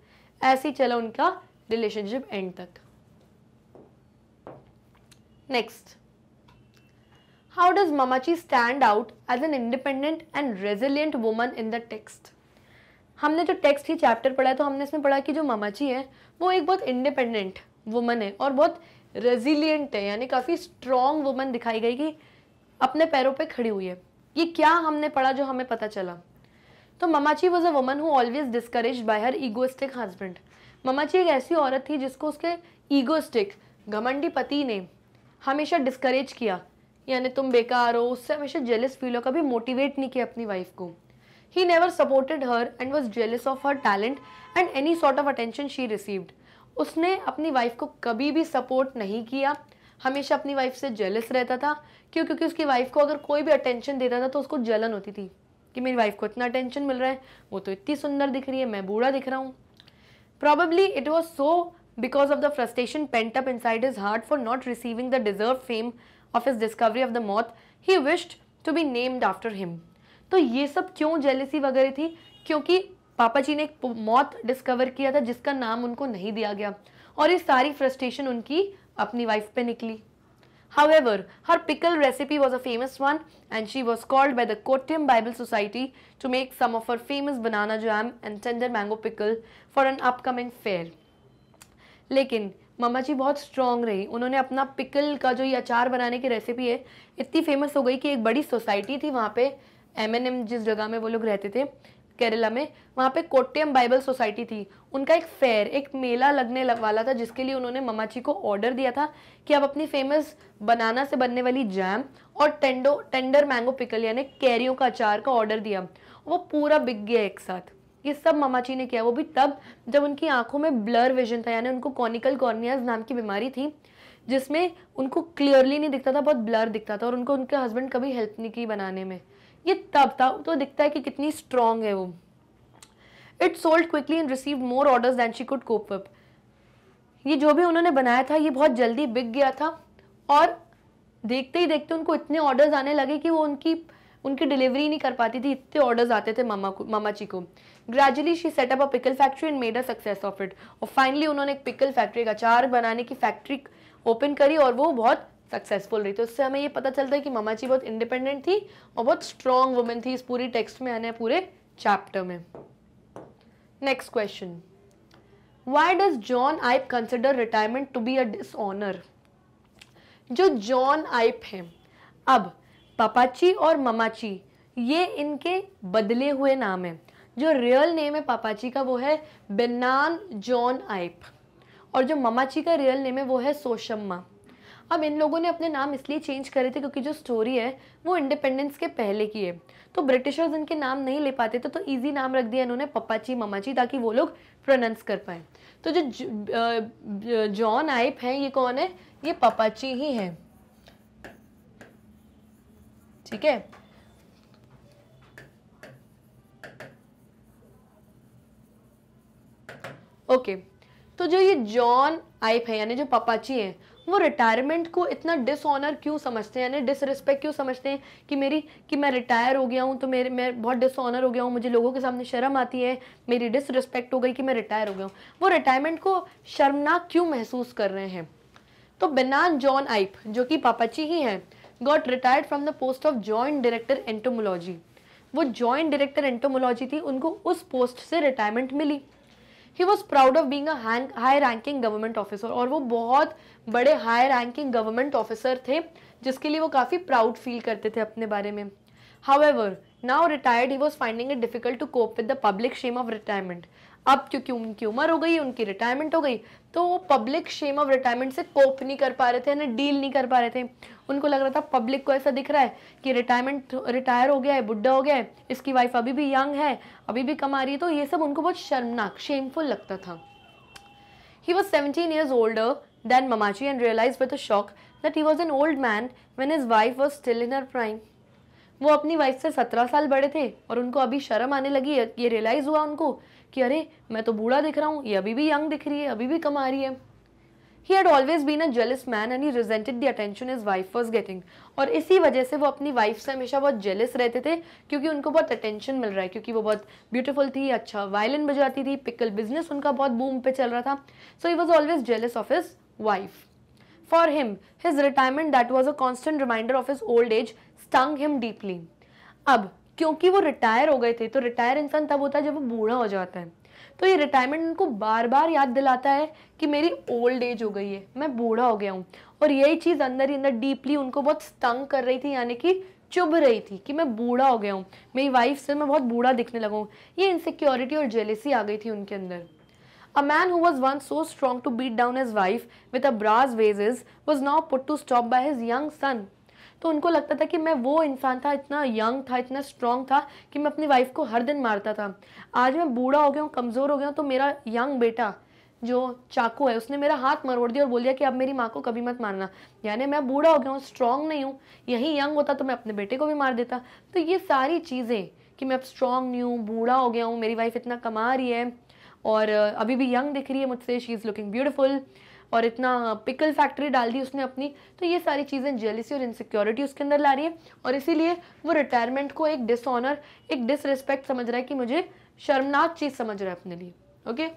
ऐसे ही चला उनका रिलेशनशिप एंड तक next how does Mammachi stand out as an independent and resilient woman in the text हमने जो टेक्स्ट ही चैप्टर पढ़ा है तो हमने इसमें पढ़ा कि जो ममाची है वो एक बहुत इंडिपेंडेंट वुमन है और बहुत रेजिलियंट है यानी काफ़ी स्ट्रॉन्ग वुमन दिखाई गई कि अपने पैरों पे खड़ी हुई है ये क्या हमने पढ़ा जो हमें पता चला तो Mammachi was a woman who always discourage by her egoistic husband Mammachi एक ऐसी औरत थी जिसको उसके ईगोस्टिक घमंडी पति ने हमेशा डिस्करेज किया यानी तुम बेकार हो उससे हमेशा जेलस फील हो कभी मोटिवेट नहीं किया अपनी वाइफ को he never supported her and was jealous of her talent and any sort of attention she received उसने अपनी वाइफ को कभी भी सपोर्ट नहीं किया हमेशा अपनी वाइफ से जेलस रहता था क्यों क्योंकि उसकी वाइफ को अगर कोई भी अटेंशन देता था तो उसको जलन होती थी कि मेरी वाइफ को इतना अटेंशन मिल रहा है वो तो इतनी सुंदर दिख रही है मैं बूढ़ा दिख रहा हूँ probably it was so because of the frustration pent up inside his heart for not receiving the deserve fame of his discovery of the moth he wished to be named after him तो ये सब क्यों जेलिसी वगैरह थी क्योंकि पापा जी ने एक मौत डिस्कवर किया था जिसका नाम उनको नहीं दिया गया और ये सारी फ्रस्ट्रेशन उनकी अपनी वाइफ पे निकली however her pickle recipe was a famous one and she was called by the Kottayam Bible society to make some of her famous banana jam and tender mango pickle for an upcoming fair लेकिन मम्मा जी बहुत स्ट्रांग रही उन्होंने अपना पिकल का जो ये अचार बनाने की रेसिपी है इतनी फेमस हो गई कि एक बड़ी सोसाइटी थी वहाँ पे एम एन एम जिस जगह में वो लोग रहते थे केरला में वहाँ पे कोट्यम बाइबल सोसाइटी थी उनका एक फेयर एक मेला लगने लग वाला था जिसके लिए उन्होंने ममाची को ऑर्डर दिया था कि आप अपनी फेमस बनाना से बनने वाली जैम और टेंडो टेंडर मैंगो पिकल यानी कैरियों का अचार का ऑर्डर दिया वो पूरा बिक गया एक साथ ये सब ममाची ने किया वो भी तब जब उनकी आंखों में ब्लर विजन था यानी उनको कॉनिकल कॉर्नियाज नाम की बीमारी थी जिसमें उनको क्लियरली नहीं दिखता था बहुत ब्लर दिखता था और उनको उनके हस्बैंड कभी हेल्प नहीं की बनाने में ये तब था तो दिखता है कि कितनी स्ट्रांग है वो it sold quickly and receive more orders than she could cope up ये जो भी उन्होंने बनाया था ये बहुत जल्दी बिक गया था और देखते ही देखते उनको इतने ऑर्डर्स आने लगे कि वो उनकी उनकी डिलीवरी नहीं कर पाती थी इतने ऑर्डर्स आते थे मामा को मामा जी को gradually she set up a pickle factory and made a success of it और फाइनली उन्होंने एक पिकल फैक्ट्री एक अचार बनाने की फैक्ट्री ओपन करी और वो बहुत सक्सेसफुल रही तो इससे हमें ये पता चलता है कि मामा जी बहुत इंडिपेंडेंट थी और बहुत स्ट्रॉन्ग वुमेन थी इस पूरी टेक्स्ट में आने पूरे चैप्टर में next question why does John Ipe consider retirement to be a dishonour जो जॉन आइप है अब पापाची और ममाची ये इनके बदले हुए नाम हैं जो रियल नेम है पापाची का वो है बेनान जॉन आइप और जो ममाची का रियल नेम है वो है सोशम्मा अब इन लोगों ने अपने नाम इसलिए चेंज करे थे क्योंकि जो स्टोरी है वो इंडिपेंडेंस के पहले की है तो ब्रिटिशर्स इनके नाम नहीं ले पाते थे तो ईजी नाम रख दिया इन्होंने पप्पाची ममाची ताकि वो लोग प्रोनाउंस कर पाए तो जो जॉन आइप हैं ये कौन है ये पपाची ही है ठीक है ओके okay. तो जो ये जॉन आइप है यानी जो पपाची है वो रिटायरमेंट को इतना डिसऑनर क्यों समझते हैं यानी डिसरिस्पेक्ट क्यों समझते हैं कि मेरी कि मैं रिटायर हो गया हूँ तो मेरे मैं बहुत डिसऑनर हो गया हूँ मुझे लोगों के सामने शर्म आती है मेरी डिसरिस्पेक्ट हो गई कि मैं रिटायर हो गया हूँ वो रिटायरमेंट को शर्मनाक क्यों महसूस कर रहे हैं तो बेनान जॉन आइप जो कि पापाची ही हैं got retired from the post of joint director entomology वो जॉइंट डायरेक्टर एंटोमोलॉजी थी उनको उस पोस्ट से रिटायरमेंट मिली he was proud of being high ranking government officer और वो बहुत बड़े हाई रैंकिंग गवर्नमेंट ऑफिसर थे जिसके लिए वो काफ़ी प्राउड फील करते थे अपने बारे में however now retired he was finding it difficult to cope with the public shame of retirement अब क्योंकि उनकी उम्र हो गई उनकी रिटायरमेंट हो गई तो वो पब्लिक शेम ऑफ रिटायरमेंट से कोप नहीं कर पा रहे थे ना डील नहीं कर पा रहे थे उनको लग रहा था पब्लिक को ऐसा दिख रहा है कि रिटायरमेंट रिटायर हो गया है बुढ़ा हो गया है इसकी वाइफ अभी भी यंग है अभी भी कमा रही है तो ये सब उनको बहुत शर्मनाक शेमफुल लगता था he was seventeen years older than Mammachi and realize with a shock that he was an old man when his wife was still in her prime वो अपनी वाइफ से सत्रह साल बड़े थे और उनको अभी शर्म आने लगी ये रियलाइज़ हुआ उनको कि अरे मैं तो बूढ़ा दिख रहा हूँ ये अभी भी यंग दिख रही है अभी भी कमा रही है he had always been a jealous man and he resented the attention his wife was getting और इसी वजह से वो अपनी वाइफ से हमेशा बहुत जेलस रहते थे क्योंकि उनको बहुत अटेंशन मिल रहा है क्योंकि वो बहुत ब्यूटीफुल थी अच्छा वायलिन बजाती थी पिकल बिजनेस उनका बहुत बूम पे चल रहा था so he was always jealous of his wife for him his retirement that was a constant reminder of his old age stung him deeply अब क्योंकि वो रिटायर हो गए थे तो रिटायर इंसान तब होता है जब वो बूढ़ा हो जाता है तो ये रिटायरमेंट उनको बार बार याद दिलाता है कि मेरी ओल्ड एज हो गई है मैं बूढ़ा हो गया हूँ और यही चीज़ अंदर ही अंदर डीपली उनको बहुत स्तंग कर रही थी यानी कि चुभ रही थी कि मैं बूढ़ा हो गया हूँ मेरी वाइफ से मैं बहुत बूढ़ा दिखने लगा हूँ ये इनसिक्योरिटी और जेलेसी आ गई थी उनके अंदर A man who was once so strong to beat down his wife with a brass vases was now put to stop by his young son तो उनको लगता था कि मैं वो इंसान था इतना यंग था इतना स्ट्रांग था कि मैं अपनी वाइफ को हर दिन मारता था आज मैं बूढ़ा हो गया हूँ कमज़ोर हो गया हूँ तो मेरा यंग बेटा जो चाकू है उसने मेरा हाथ मरोड़ दिया और बोल दिया कि अब मेरी माँ को कभी मत मारना यानी मैं बूढ़ा हो गया हूँ स्ट्रांग नहीं हूँ यही यंग होता तो मैं अपने बेटे को भी मार देता तो ये सारी चीज़ें कि मैं अब स्ट्रांग नहीं हूँ बूढ़ा हो गया हूँ मेरी वाइफ इतना कमा रही है और अभी भी यंग दिख रही है मुझसे शी इज़ लुकिंग ब्यूटिफुल और इतना पिकल फैक्ट्री डाल दी उसने अपनी तो ये सारी चीज़ें जेलिसी और इनसिक्योरिटी उसके अंदर ला रही है और इसीलिए वो रिटायरमेंट को एक डिसऑनर एक डिसरिस्पेक्ट समझ रहा है कि मुझे शर्मनाक चीज़ समझ रहा है अपने लिए okay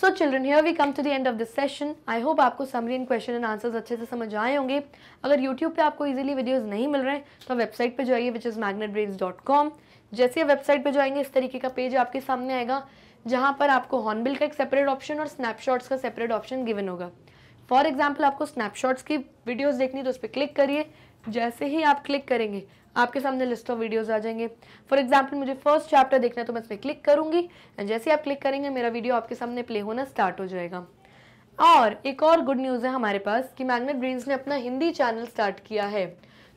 so children here we come to the end of this session I hope आपको summary in question and answers अच्छे से समझ आए होंगे अगर यूट्यूब पे आपको इजीली वीडियोस नहीं मिल रहे हैं तो वेबसाइट पे जाइए विच इज़ मैगनेट जैसे ही वेबसाइट पे जाएंगे इस तरीके का पेज आपके सामने आएगा जहाँ पर आपको हॉर्नबिल का एक सेपरेट ऑप्शन और स्नैपशॉट्स का सेपरेट ऑप्शन गिवन होगा फॉर एग्जाम्पल आपको स्नैपशॉट्स की वीडियोज़ देखनी तो उस पर क्लिक करिए जैसे ही आप क्लिक करेंगे आपके सामने लिस्ट ऑफ वीडियोस आ जाएंगे फॉर एग्जाम्पल मुझे फर्स्ट चैप्टर देखना है तो मैं इसमें क्लिक करूंगी एंड जैसे ही आप क्लिक करेंगे मेरा वीडियो आपके सामने प्ले होना स्टार्ट हो जाएगा और एक और गुड न्यूज़ है हमारे पास कि मैग्नेट ब्रीन्स ने अपना हिंदी चैनल स्टार्ट किया है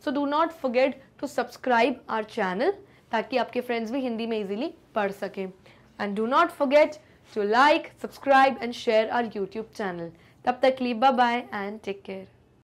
so do not forget to subscribe our channel ताकि आपके फ्रेंड्स भी हिंदी में इजीली पढ़ सकें And do not forget to like, subscribe and share our YouTube channel. Tab tak bye bye and take care.